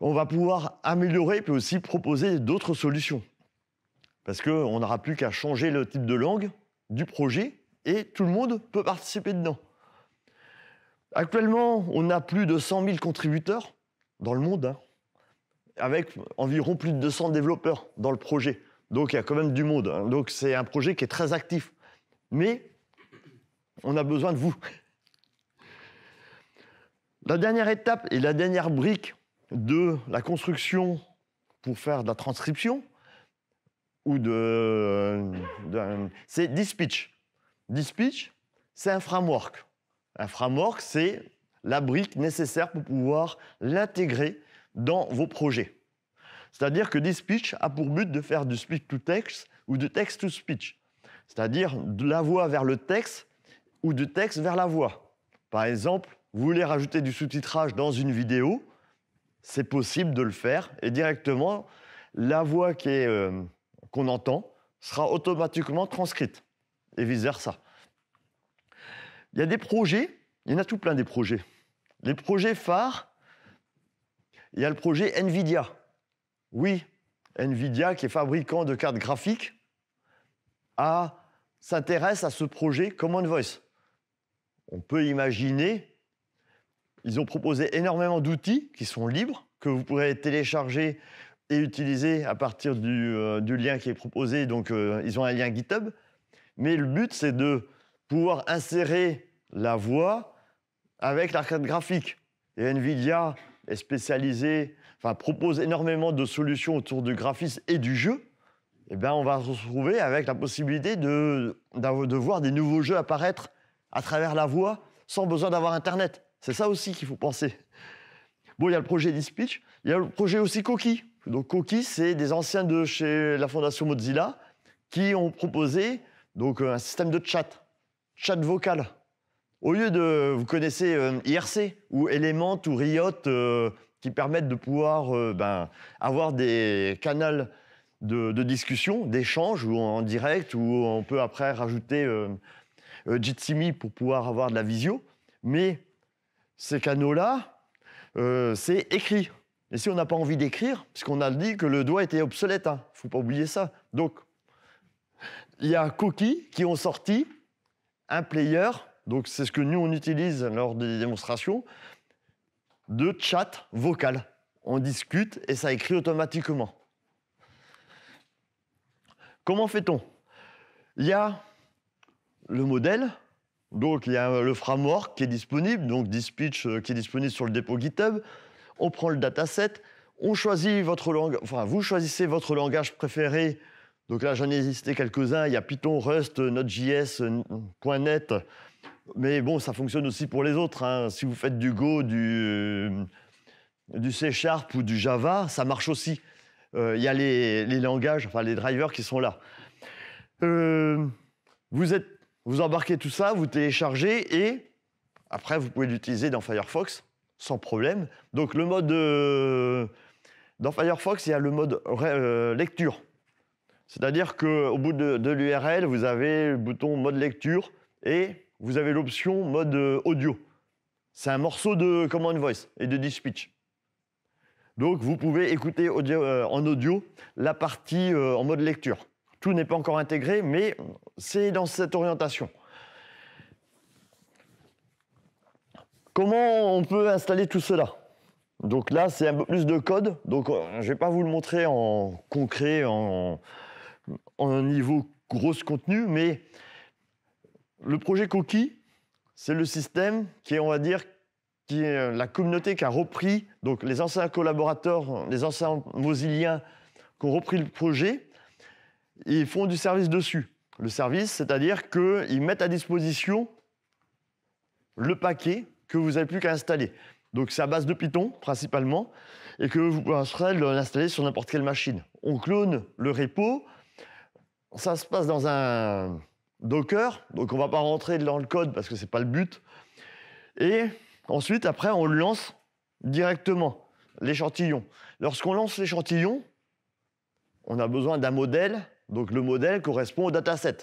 va pouvoir améliorer puis aussi proposer d'autres solutions. Parce qu'on n'aura plus qu'à changer le type de langue du projet et tout le monde peut participer dedans. Actuellement, on a plus de 100 000 contributeurs dans le monde, hein, avec environ plus de 200 développeurs dans le projet. Donc il y a quand même du monde. Hein. Donc c'est un projet qui est très actif. Mais on a besoin de vous. La dernière étape et la dernière brique de la construction pour faire de la transcription ou de, c'est Dispeech. Dispeech, c'est un framework. Un framework, c'est la brique nécessaire pour pouvoir l'intégrer dans vos projets. C'est-à-dire que Speech a pour but de faire du speech to text ou de text to speech. C'est-à-dire de la voix vers le texte ou de texte vers la voix. Par exemple, vous voulez rajouter du sous-titrage dans une vidéo, c'est possible de le faire et directement, la voix euh, qu'on entend sera automatiquement transcrite et vice-versa. Il y a des projets, il y en a tout plein des projets. Les projets phares, il y a le projet NVIDIA. Oui, NVIDIA, qui est fabricant de cartes graphiques, s'intéresse à ce projet Common Voice on peut imaginer, ils ont proposé énormément d'outils qui sont libres, que vous pourrez télécharger et utiliser à partir du, euh, lien qui est proposé. Donc, euh, ils ont un lien GitHub. Mais le but, c'est de pouvoir insérer la voix avec l'arcade graphique. Et NVIDIA est spécialisée, enfin, propose énormément de solutions autour du graphisme et du jeu. Eh bien, on va se retrouver avec la possibilité de voir des nouveaux jeux apparaître à travers la voix sans besoin d'avoir Internet. C'est ça aussi qu'il faut penser. Bon, il y a le projet Dispatch, il y a le projet aussi Coqui. Donc Coqui, c'est des anciens de chez la fondation Mozilla qui ont proposé donc un système de chat, chat vocal. Au lieu de, vous connaissez euh, IRC ou Element ou Riot euh, qui permettent de pouvoir euh, ben, avoir des canaux de, de discussion, d'échange ou en direct où on peut après rajouter euh, Jitsimi pour pouvoir avoir de la visio, mais ces canaux-là, euh, c'est écrit. Et si on n'a pas envie d'écrire, puisqu'on a dit que le doigt était obsolète, il hein, ne faut pas oublier ça. Donc, il y a Cookie qui ont sorti un player, donc c'est ce que nous on utilise lors des démonstrations, de chat vocal. On discute et ça écrit automatiquement. Comment fait-on Il y a le modèle. Donc, il y a le framework qui est disponible, donc Dispatch euh, qui est disponible sur le dépôt GitHub. On prend le dataset, on choisit votre langue, enfin, vous choisissez votre langage préféré. Donc là, j'en ai listé quelques-uns. Il y a Python, Rust, euh, Node.js, euh, .NET. Mais bon, ça fonctionne aussi pour les autres. Hein. Si vous faites du Go, du, du C Sharp ou du Java, ça marche aussi. Il y a les, les, langages, enfin les drivers qui sont là. vous êtes vous embarquez tout ça, vous téléchargez et après, vous pouvez l'utiliser dans Firefox sans problème. Donc, le mode. Euh, dans Firefox, il y a le mode euh, lecture. C'est-à-dire qu'au bout de, l'URL, vous avez le bouton mode lecture et vous avez l'option mode euh, audio. C'est un morceau de Command Voice et de speech. Donc, vous pouvez écouter en audio la partie en mode lecture n'est pas encore intégré, mais c'est dans cette orientation. Comment on peut installer tout cela Donc là, c'est un peu plus de code. Donc euh, je vais pas vous le montrer en concret, en, niveau gros contenu, mais le projet Coqui, c'est le système qui est, on va dire, qui est euh, la communauté qui a repris, donc les anciens collaborateurs, les anciens mosiliens qui ont repris le projet ils font du service dessus. Le service, c'est-à-dire qu'ils mettent à disposition le paquet que vous n'avez plus qu'à installer. Donc c'est à base de Python principalement, et que vous pourrez l'installer sur n'importe quelle machine. On clone le repo, ça se passe dans un Docker, donc on ne va pas rentrer dans le code parce que ce n'est pas le but. Et ensuite, après, on lance directement l'échantillon. Lorsqu'on lance l'échantillon, on a besoin d'un modèle donc le modèle correspond au dataset.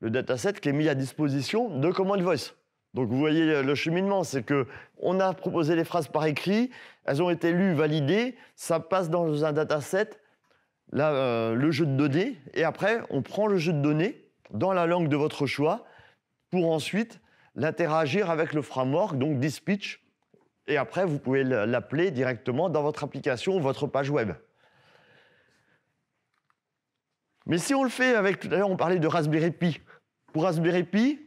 Le dataset qui est mis à disposition de Command Voice. Donc vous voyez le cheminement, c'est que on a proposé les phrases par écrit, elles ont été lues, validées, ça passe dans un dataset, euh, le jeu de données, et après on prend le jeu de données dans la langue de votre choix pour ensuite l'interagir avec le framework, donc Speech, et après vous pouvez l'appeler directement dans votre application ou votre page web. Mais si on le fait avec, tout à l'heure on parlait de Raspberry Pi. Pour Raspberry Pi,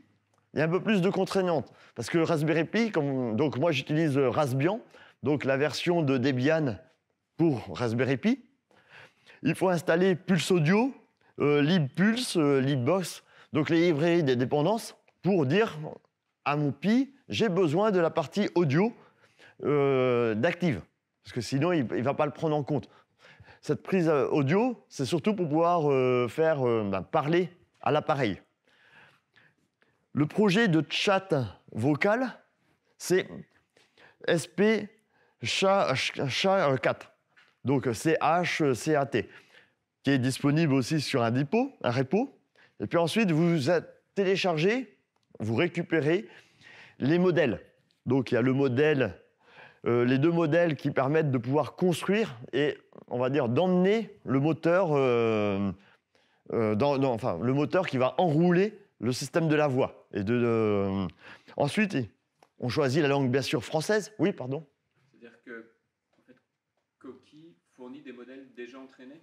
il y a un peu plus de contraignantes. Parce que Raspberry Pi, donc moi j'utilise euh, Raspbian, donc la version de Debian pour Raspberry Pi. Il faut installer Pulse Audio, euh, LibPulse, euh, LibBox, donc les librairies des dépendances, pour dire à mon Pi, j'ai besoin de la partie audio d'active. Parce que sinon, il ne va pas le prendre en compte. Cette prise euh, audio, c'est surtout pour pouvoir euh, faire euh, ben, parler à l'appareil. Le projet de chat vocal, c'est SP chat, chat 4. Donc C-H-C-A-T, qui est disponible aussi sur un dépôt, un repo. Et puis ensuite, vous téléchargez, vous récupérez les modèles. Donc il y a le modèle euh, les deux modèles qui permettent de pouvoir construire et, on va dire, d'emmener le moteur, euh, euh, enfin, le moteur qui va enrouler le système de la voix. Et de, Ensuite, on choisit la langue, bien sûr, française. Oui, pardon C'est-à-dire que en fournit des modèles déjà entraînés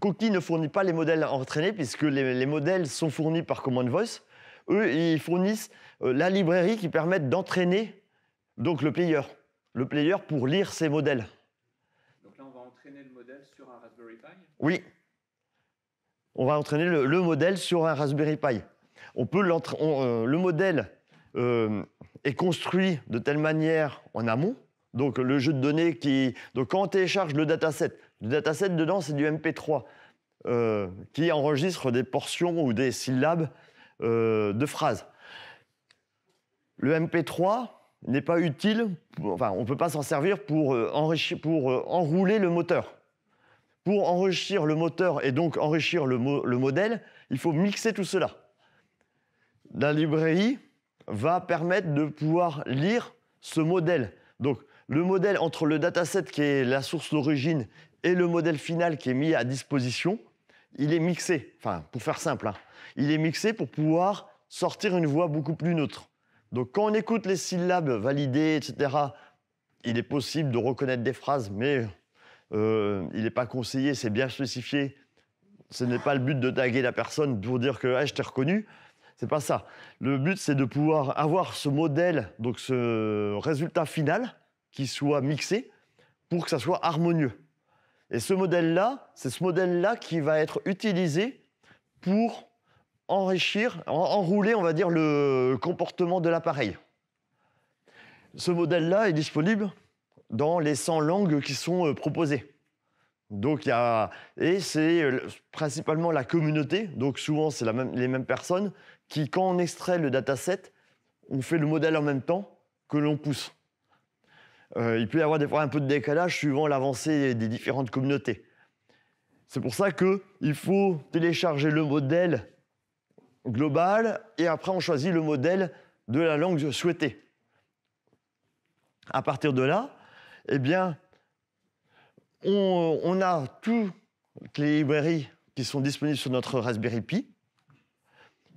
Coqui ne fournit pas les modèles entraînés puisque les, les modèles sont fournis par Command Voice. Eux, ils fournissent euh, la librairie qui permet d'entraîner donc le player, le player pour lire ces modèles. Donc là, on va entraîner le modèle sur un Raspberry Pi Oui. On va entraîner le, modèle sur un Raspberry Pi. On peut euh, le modèle euh, est construit de telle manière en amont, donc le jeu de données qui... Donc quand on télécharge le dataset, le dataset dedans, c'est du MP3 qui enregistre des portions ou des syllabes de phrases. Le MP3 n'est pas utile, enfin on ne peut pas s'en servir pour, euh, enrichir, pour euh, enrouler le moteur. Pour enrichir le moteur et donc enrichir le, modèle, il faut mixer tout cela. La librairie va permettre de pouvoir lire ce modèle. Donc le modèle entre le dataset qui est la source d'origine et le modèle final qui est mis à disposition, il est mixé, enfin pour faire simple, hein. il est mixé pour pouvoir sortir une voix beaucoup plus neutre. Donc quand on écoute les syllabes validées, etc., il est possible de reconnaître des phrases, mais euh, il n'est pas conseillé, c'est bien spécifié. Ce n'est pas le but de taguer la personne pour dire que ah, je t'ai reconnu. C'est pas ça. Le but, c'est de pouvoir avoir ce modèle, donc ce résultat final, qui soit mixé pour que ça soit harmonieux. Et ce modèle-là, c'est ce modèle-là qui va être utilisé pour enrichir, enrouler, on va dire, le comportement de l'appareil. Ce modèle-là est disponible dans les 100 langues qui sont euh, proposées. Donc, il y et c'est euh, principalement la communauté, donc souvent c'est les mêmes personnes, qui, quand on extrait le dataset, on fait le modèle en même temps que l'on pousse. Euh, il peut y avoir des fois un peu de décalage suivant l'avancée des différentes communautés. C'est pour ça qu'il faut télécharger le modèle global et après on choisit le modèle de la langue souhaitée. À partir de là, eh bien, on, a toutes les librairies qui sont disponibles sur notre Raspberry Pi,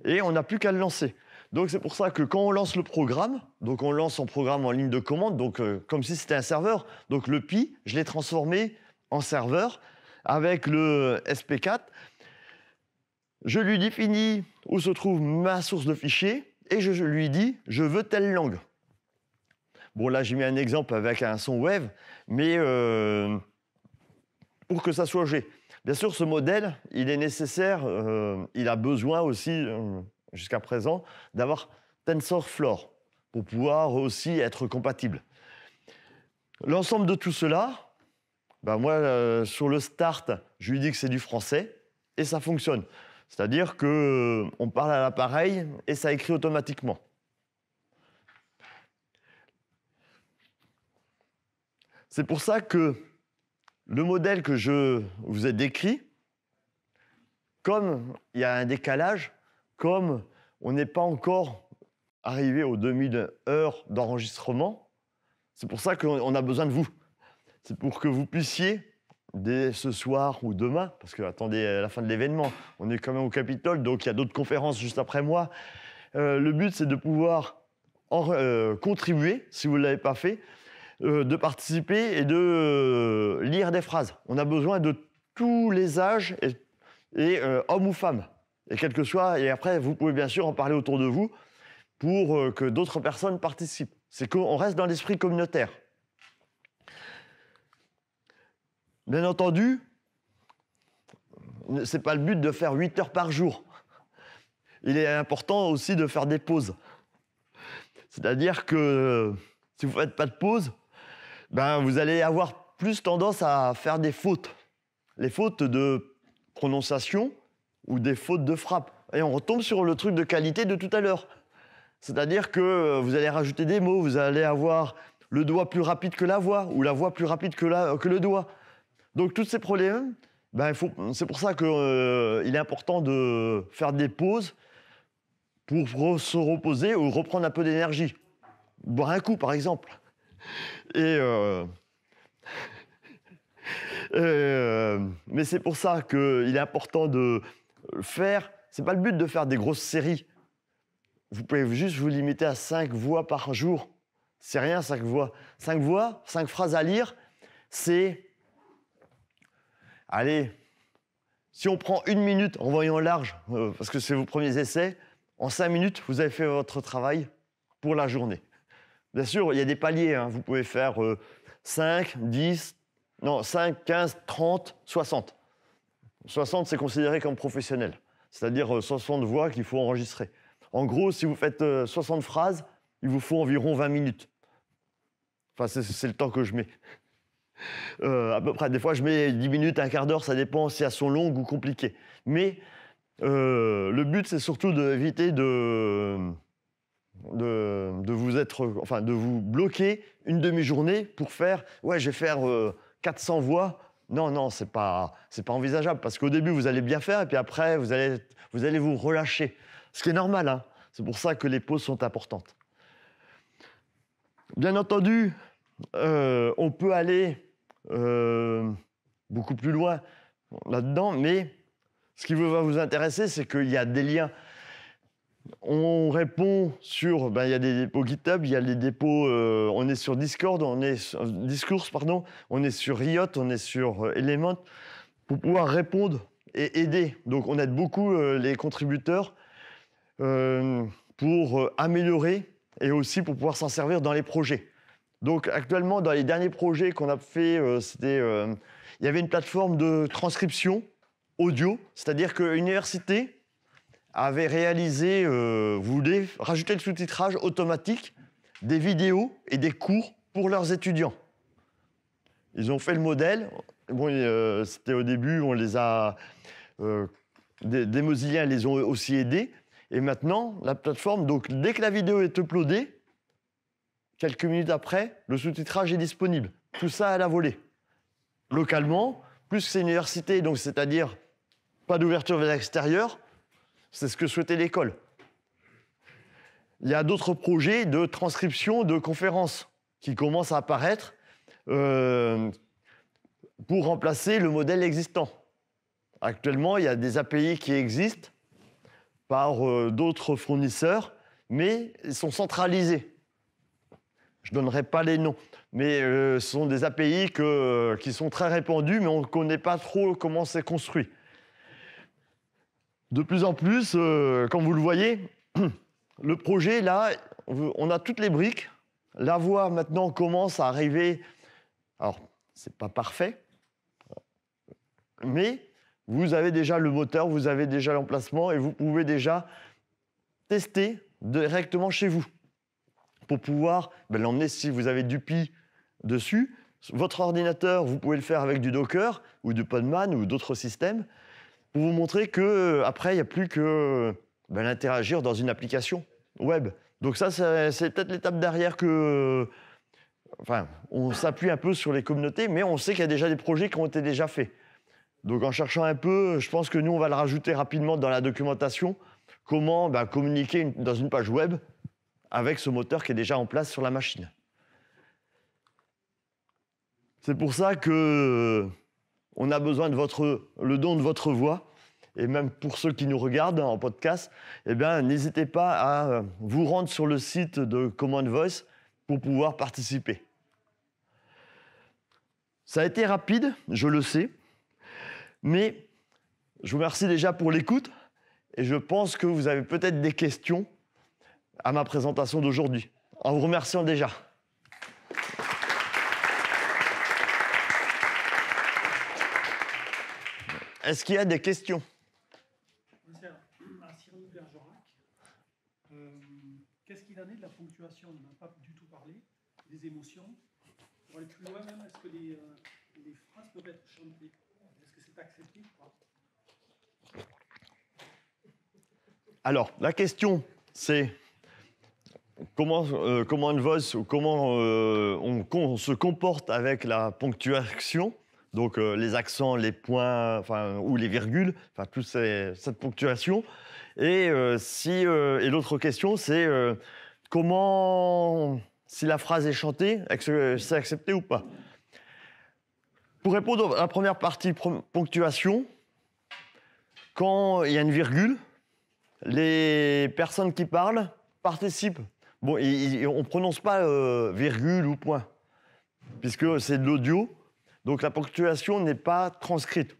et on n'a plus qu'à le lancer. Donc c'est pour ça que quand on lance le programme, donc on lance son programme en ligne de commande, donc euh, comme si c'était un serveur. Donc le Pi, je l'ai transformé en serveur avec le SP4 je lui définis où se trouve ma source de fichiers et je lui dis je veux telle langue. Bon, là, j'ai mis un exemple avec un son web, mais euh, pour que ça soit G. Bien sûr, ce modèle, il est nécessaire, euh, il a besoin aussi, euh, jusqu'à présent, d'avoir TensorFlow pour pouvoir aussi être compatible. L'ensemble de tout cela, ben moi, sur le start, je lui dis que c'est du français et ça fonctionne. C'est-à-dire qu'on euh, parle à l'appareil et ça écrit automatiquement. C'est pour ça que le modèle que je vous ai décrit, comme il y a un décalage, comme on n'est pas encore arrivé aux 2000 heures d'enregistrement, c'est pour ça qu'on a besoin de vous. C'est pour que vous puissiez dès ce soir ou demain, parce que attendez euh, la fin de l'événement, on est quand même au Capitole, donc il y a d'autres conférences juste après moi. Euh, le but, c'est de pouvoir euh, contribuer, si vous ne l'avez pas fait, de participer et de lire des phrases. On a besoin de tous les âges, et, et hommes ou femmes, et quel que soit. Et après, vous pouvez bien sûr en parler autour de vous pour que d'autres personnes participent. C'est qu'on reste dans l'esprit communautaire. Bien entendu, ce n'est pas le but de faire 8 heures par jour. Il est important aussi de faire des pauses. C'est-à-dire que si vous ne faites pas de pause, ben vous allez avoir plus tendance à faire des fautes. Les fautes de prononciation ou des fautes de frappe. Et on retombe sur le truc de qualité de tout à l'heure. C'est-à-dire que vous allez rajouter des mots, vous allez avoir le doigt plus rapide que la voix ou la voix plus rapide que le doigt. Donc, tous ces problèmes, ben, c'est pour ça qu'il euh, est important de faire des pauses pour se reposer ou reprendre un peu d'énergie. Boire un coup, par exemple. Et. Euh, euh, mais c'est pour ça qu'il est important de faire. C'est pas le but de faire des grosses séries. Vous pouvez juste vous limiter à 5 voix par jour. C'est rien, 5 voix. 5 voix, 5 phrases à lire, c'est allez, si on prend une minute en voyant large, euh, parce que c'est vos premiers essais, en cinq minutes, vous avez fait votre travail pour la journée. Bien sûr, il y a des paliers. Hein. Vous pouvez faire 5, euh, 10, non, 5, 15, 30, 60. 60, c'est considéré comme professionnel, c'est-à-dire 60 euh, voix qu'il faut enregistrer. En gros, si vous faites 60 phrases, il vous faut environ 20 minutes. Enfin, c'est le temps que je mets. Euh, à peu près. Des fois, je mets 10 minutes, un quart d'heure, ça dépend si elles sont longues ou compliquées. Mais euh, le but, c'est surtout d'éviter de, de, vous être, enfin, de vous bloquer une demi-journée pour faire, ouais, je vais faire 400 euh, voix. Non, non, c'est pas, pas envisageable parce qu'au début, vous allez bien faire et puis après, vous allez, vous allez vous relâcher. Ce qui est normal, hein. C'est pour ça que les pauses sont importantes. Bien entendu, on peut aller euh, beaucoup plus loin là-dedans, mais ce qui va vous intéresser, c'est qu'il y a des liens. On répond sur, ben, il y a des dépôts GitHub, il y a les dépôts, euh, on est sur Discord, on est sur, Discourse, pardon, on est sur Riot, on est sur euh, Element, pour pouvoir répondre et aider. Donc on aide beaucoup les contributeurs pour améliorer et aussi pour pouvoir s'en servir dans les projets. Donc actuellement, dans les derniers projets qu'on a fait, euh, c'était, euh, il y avait une plateforme de transcription audio, c'est-à-dire que l'université avait réalisé, euh, voulait rajouter le sous-titrage automatique des vidéos et des cours pour leurs étudiants. Ils ont fait le modèle. Bon, euh, c'était au début, on les a, des, des les ont aussi aidés. Et maintenant, la plateforme, donc dès que la vidéo est uploadée, Quelques minutes après, le sous-titrage est disponible. Tout ça à la volée. Localement, plus que c'est université, donc c'est-à-dire pas d'ouverture vers l'extérieur, c'est ce que souhaitait l'école. Il y a d'autres projets de transcription de conférences qui commencent à apparaître euh, pour remplacer le modèle existant. Actuellement, il y a des API qui existent par euh, d'autres fournisseurs, mais ils sont centralisés je ne donnerai pas les noms, mais euh, ce sont des API euh, qui sont très répandus, mais on ne connaît pas trop comment c'est construit. De plus en plus, comme euh, vous le voyez, le projet, là, on a toutes les briques. La voie, maintenant, commence à arriver. Alors, ce n'est pas parfait, mais vous avez déjà le moteur, vous avez déjà l'emplacement et vous pouvez déjà tester directement chez vous pour pouvoir ben, l'emmener si vous avez du Pi dessus. Votre ordinateur, vous pouvez le faire avec du Docker ou du Podman ou d'autres systèmes pour vous montrer qu'après, euh, il n'y a plus que l'interagir ben, dans une application web. Donc ça, c'est peut-être l'étape derrière que... Enfin, on s'appuie un peu sur les communautés, mais on sait qu'il y a déjà des projets qui ont été déjà faits. Donc en cherchant un peu, je pense que nous, on va le rajouter rapidement dans la documentation, comment ben, communiquer dans une page web avec ce moteur qui est déjà en place sur la machine. C'est pour ça que euh, on a besoin de votre, le don de votre voix. Et même pour ceux qui nous regardent en podcast, eh n'hésitez pas à euh, vous rendre sur le site de Command Voice pour pouvoir participer. Ça a été rapide, je le sais, mais je vous remercie déjà pour l'écoute et je pense que vous avez peut-être des questions à ma présentation d'aujourd'hui, en vous remerciant déjà. Est-ce qu'il y a des questions Monsieur, Bergerac, euh, Qu'est-ce qu'il en est de la ponctuation On n'a pas du tout parlé. Des émotions. Pour aller plus loin, même, est-ce que les, euh, phrases peuvent être chantées Est-ce que c'est accepté Alors, la question, c'est comment, euh, euh, on comment on, se comporte avec la ponctuation, donc euh, les accents, les points, ou les virgules, enfin, toute cette ponctuation. Et, si, et l'autre question, c'est comment, si la phrase est chantée, c'est accepté ou pas Pour répondre à la première partie, ponctuation, quand il y a une virgule, les personnes qui parlent participent on ne prononce pas euh, virgule ou point, puisque c'est de l'audio, donc la ponctuation n'est pas transcrite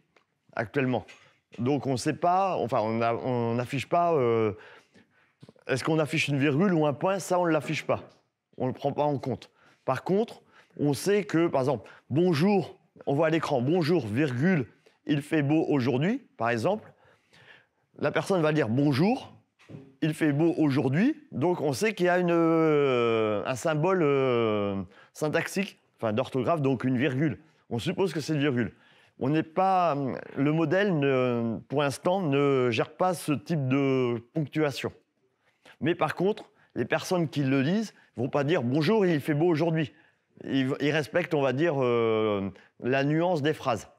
actuellement. Donc on ne sait pas, enfin on n'affiche pas, euh, est-ce qu'on affiche une virgule ou un point, ça on ne l'affiche pas, on ne le prend pas en compte. Par contre, on sait que, par exemple, bonjour, on voit à l'écran, bonjour, virgule, il fait beau aujourd'hui, par exemple, la personne va dire bonjour, il fait beau aujourd'hui, donc on sait qu'il y a euh, un symbole euh, syntaxique, enfin d'orthographe, donc une virgule. On suppose que c'est une virgule. On n'est pas, euh, le modèle, pour l'instant, ne gère pas ce type de ponctuation. Mais par contre, les personnes qui le lisent vont pas dire bonjour, il fait beau aujourd'hui. Ils, respectent, on va dire, la nuance des phrases.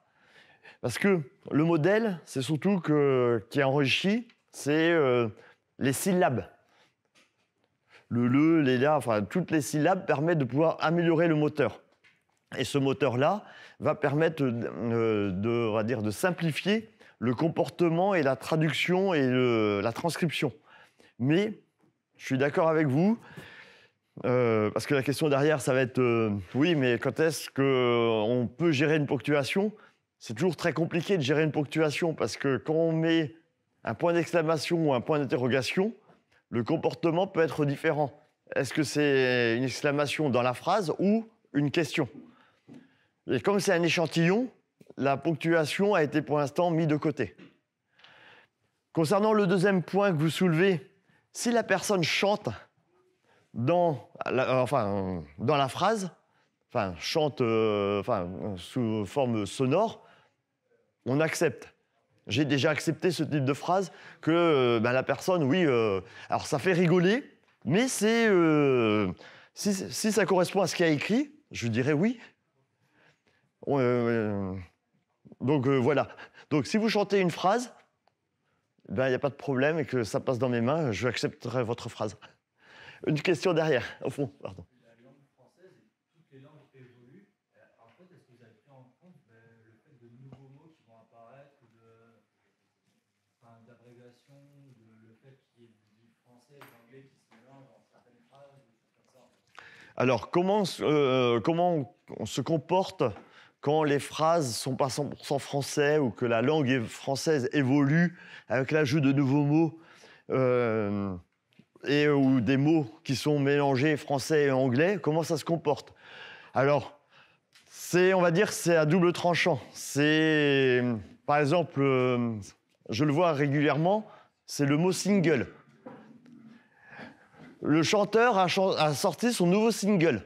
Parce que le modèle, c'est surtout que, qui est enrichi, c'est les syllabes. Le le, les la, enfin, toutes les syllabes permettent de pouvoir améliorer le moteur. Et ce moteur-là va permettre euh, de, va dire, de simplifier le comportement et la traduction et la transcription. Mais je suis d'accord avec vous, euh, parce que la question derrière, ça va être euh, oui, mais quand est-ce que qu'on peut gérer une ponctuation C'est toujours très compliqué de gérer une ponctuation, parce que quand on met un point d'exclamation ou un point d'interrogation, le comportement peut être différent. Est-ce que c'est une exclamation dans la phrase ou une question Et comme c'est un échantillon, la ponctuation a été pour l'instant mise de côté. Concernant le deuxième point que vous soulevez, si la personne chante dans la, euh, phrase, enfin, chante euh, sous forme sonore, on accepte. J'ai déjà accepté ce type de phrase que euh, bah, la personne, oui, euh, alors ça fait rigoler, mais c'est euh, si, ça correspond à ce qu'il y a écrit, je dirais oui. donc voilà. Donc si vous chantez une phrase, ben, il n'y a pas de problème et que ça passe dans mes mains, je accepterai votre phrase. Une question derrière, au fond, pardon. Alors, euh, comment, on se comporte quand les phrases sont pas 100% français ou que la langue française évolue avec l'ajout de nouveaux mots euh, et ou des mots qui sont mélangés français et anglais, comment ça se comporte Alors, on va dire, c'est à double tranchant. C'est, par exemple, euh, je le vois régulièrement, c'est le mot single le chanteur a, sorti son nouveau single.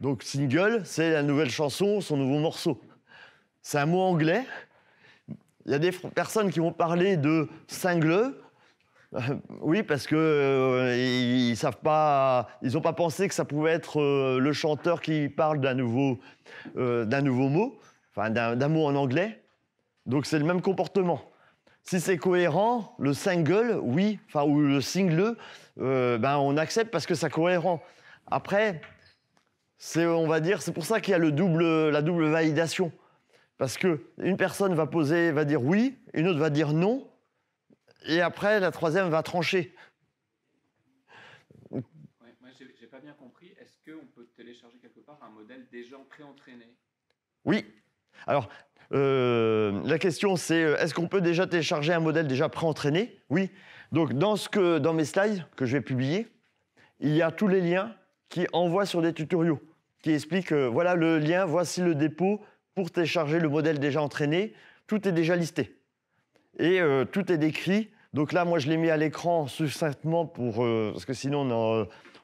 Donc single, c'est la nouvelle chanson, son nouveau morceau. C'est un mot anglais. Il y a des personnes qui vont parler de single. oui, parce que euh, ils, savent pas, ils n'ont pas pensé que ça pouvait être euh, le chanteur qui parle d'un nouveau, euh, d'un nouveau mot, enfin d'un mot en anglais. Donc c'est le même comportement. Si c'est cohérent, le single, oui, enfin ou le single, euh, ben, on accepte parce que c'est cohérent. Après, c'est, on va dire, c'est pour ça qu'il y a le double, la double validation. Parce que une personne va poser, va dire oui, une autre va dire non, et après la troisième va trancher. Ouais, moi, j'ai, pas bien compris. Est-ce qu'on peut télécharger quelque part un modèle déjà pré-entraîné Oui. Alors, euh, la question c'est euh, est-ce qu'on peut déjà télécharger un modèle déjà pré-entraîné Oui. Donc, dans, ce dans mes slides que je vais publier, il y a tous les liens qui envoient sur des tutoriaux, qui expliquent, euh, voilà le lien, voici le dépôt pour télécharger le modèle déjà entraîné. Tout est déjà listé. Et euh, tout est décrit. Donc là, moi, je l'ai mis à l'écran succinctement pour, euh, parce que sinon,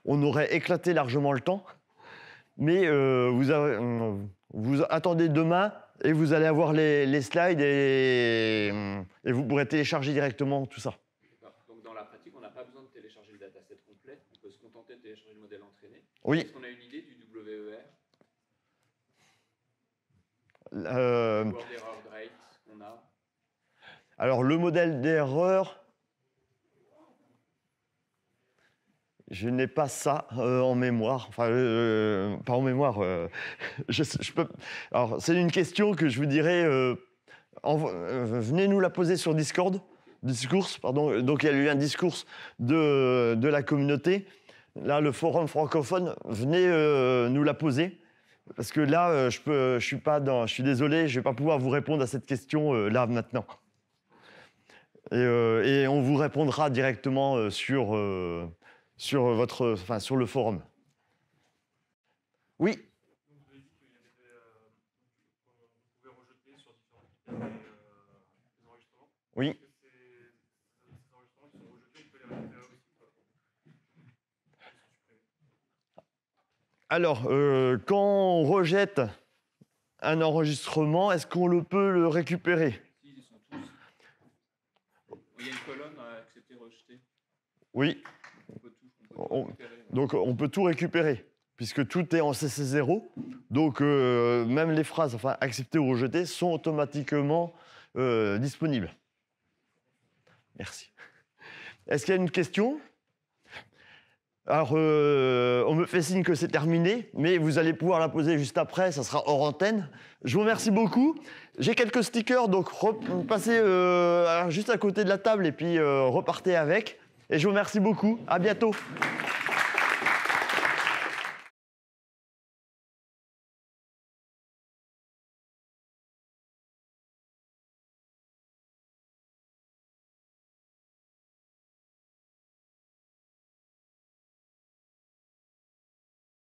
on, aurait éclaté largement le temps. Mais vous, attendez demain et vous allez avoir les, slides et vous pourrez télécharger directement tout ça. Oui. Est-ce qu'on a une idée du WER e euh, Alors, le modèle d'erreur, je n'ai pas ça euh, en mémoire. Enfin, euh, pas en mémoire. je, peux... Alors, c'est une question que je vous dirais. venez nous la poser sur Discord. Discours, pardon. Donc, il y a eu un discours de la communauté. Là, le forum francophone, venez euh, nous la poser. Parce que là, euh, je, peux, je suis pas dans, je suis désolé, je vais pas pouvoir vous répondre à cette question euh, là maintenant. Et, on vous répondra directement sur, sur, votre, enfin, sur le forum. Oui. Oui. Alors, euh, quand on rejette un enregistrement, est-ce qu'on le peut le récupérer Il y a une colonne à accepter, rejeter. Oui. On peut tout, donc, on peut tout récupérer, puisque tout est en CC0. Donc, euh, même les phrases, enfin, accepter ou rejetées, sont automatiquement euh, disponibles. Merci. Est-ce qu'il y a une question alors, euh, on me fait signe que c'est terminé, mais vous allez pouvoir la poser juste après, ça sera hors antenne. Je vous remercie beaucoup. J'ai quelques stickers, donc passez euh, juste à côté de la table et puis euh, repartez avec. Et je vous remercie beaucoup. À bientôt.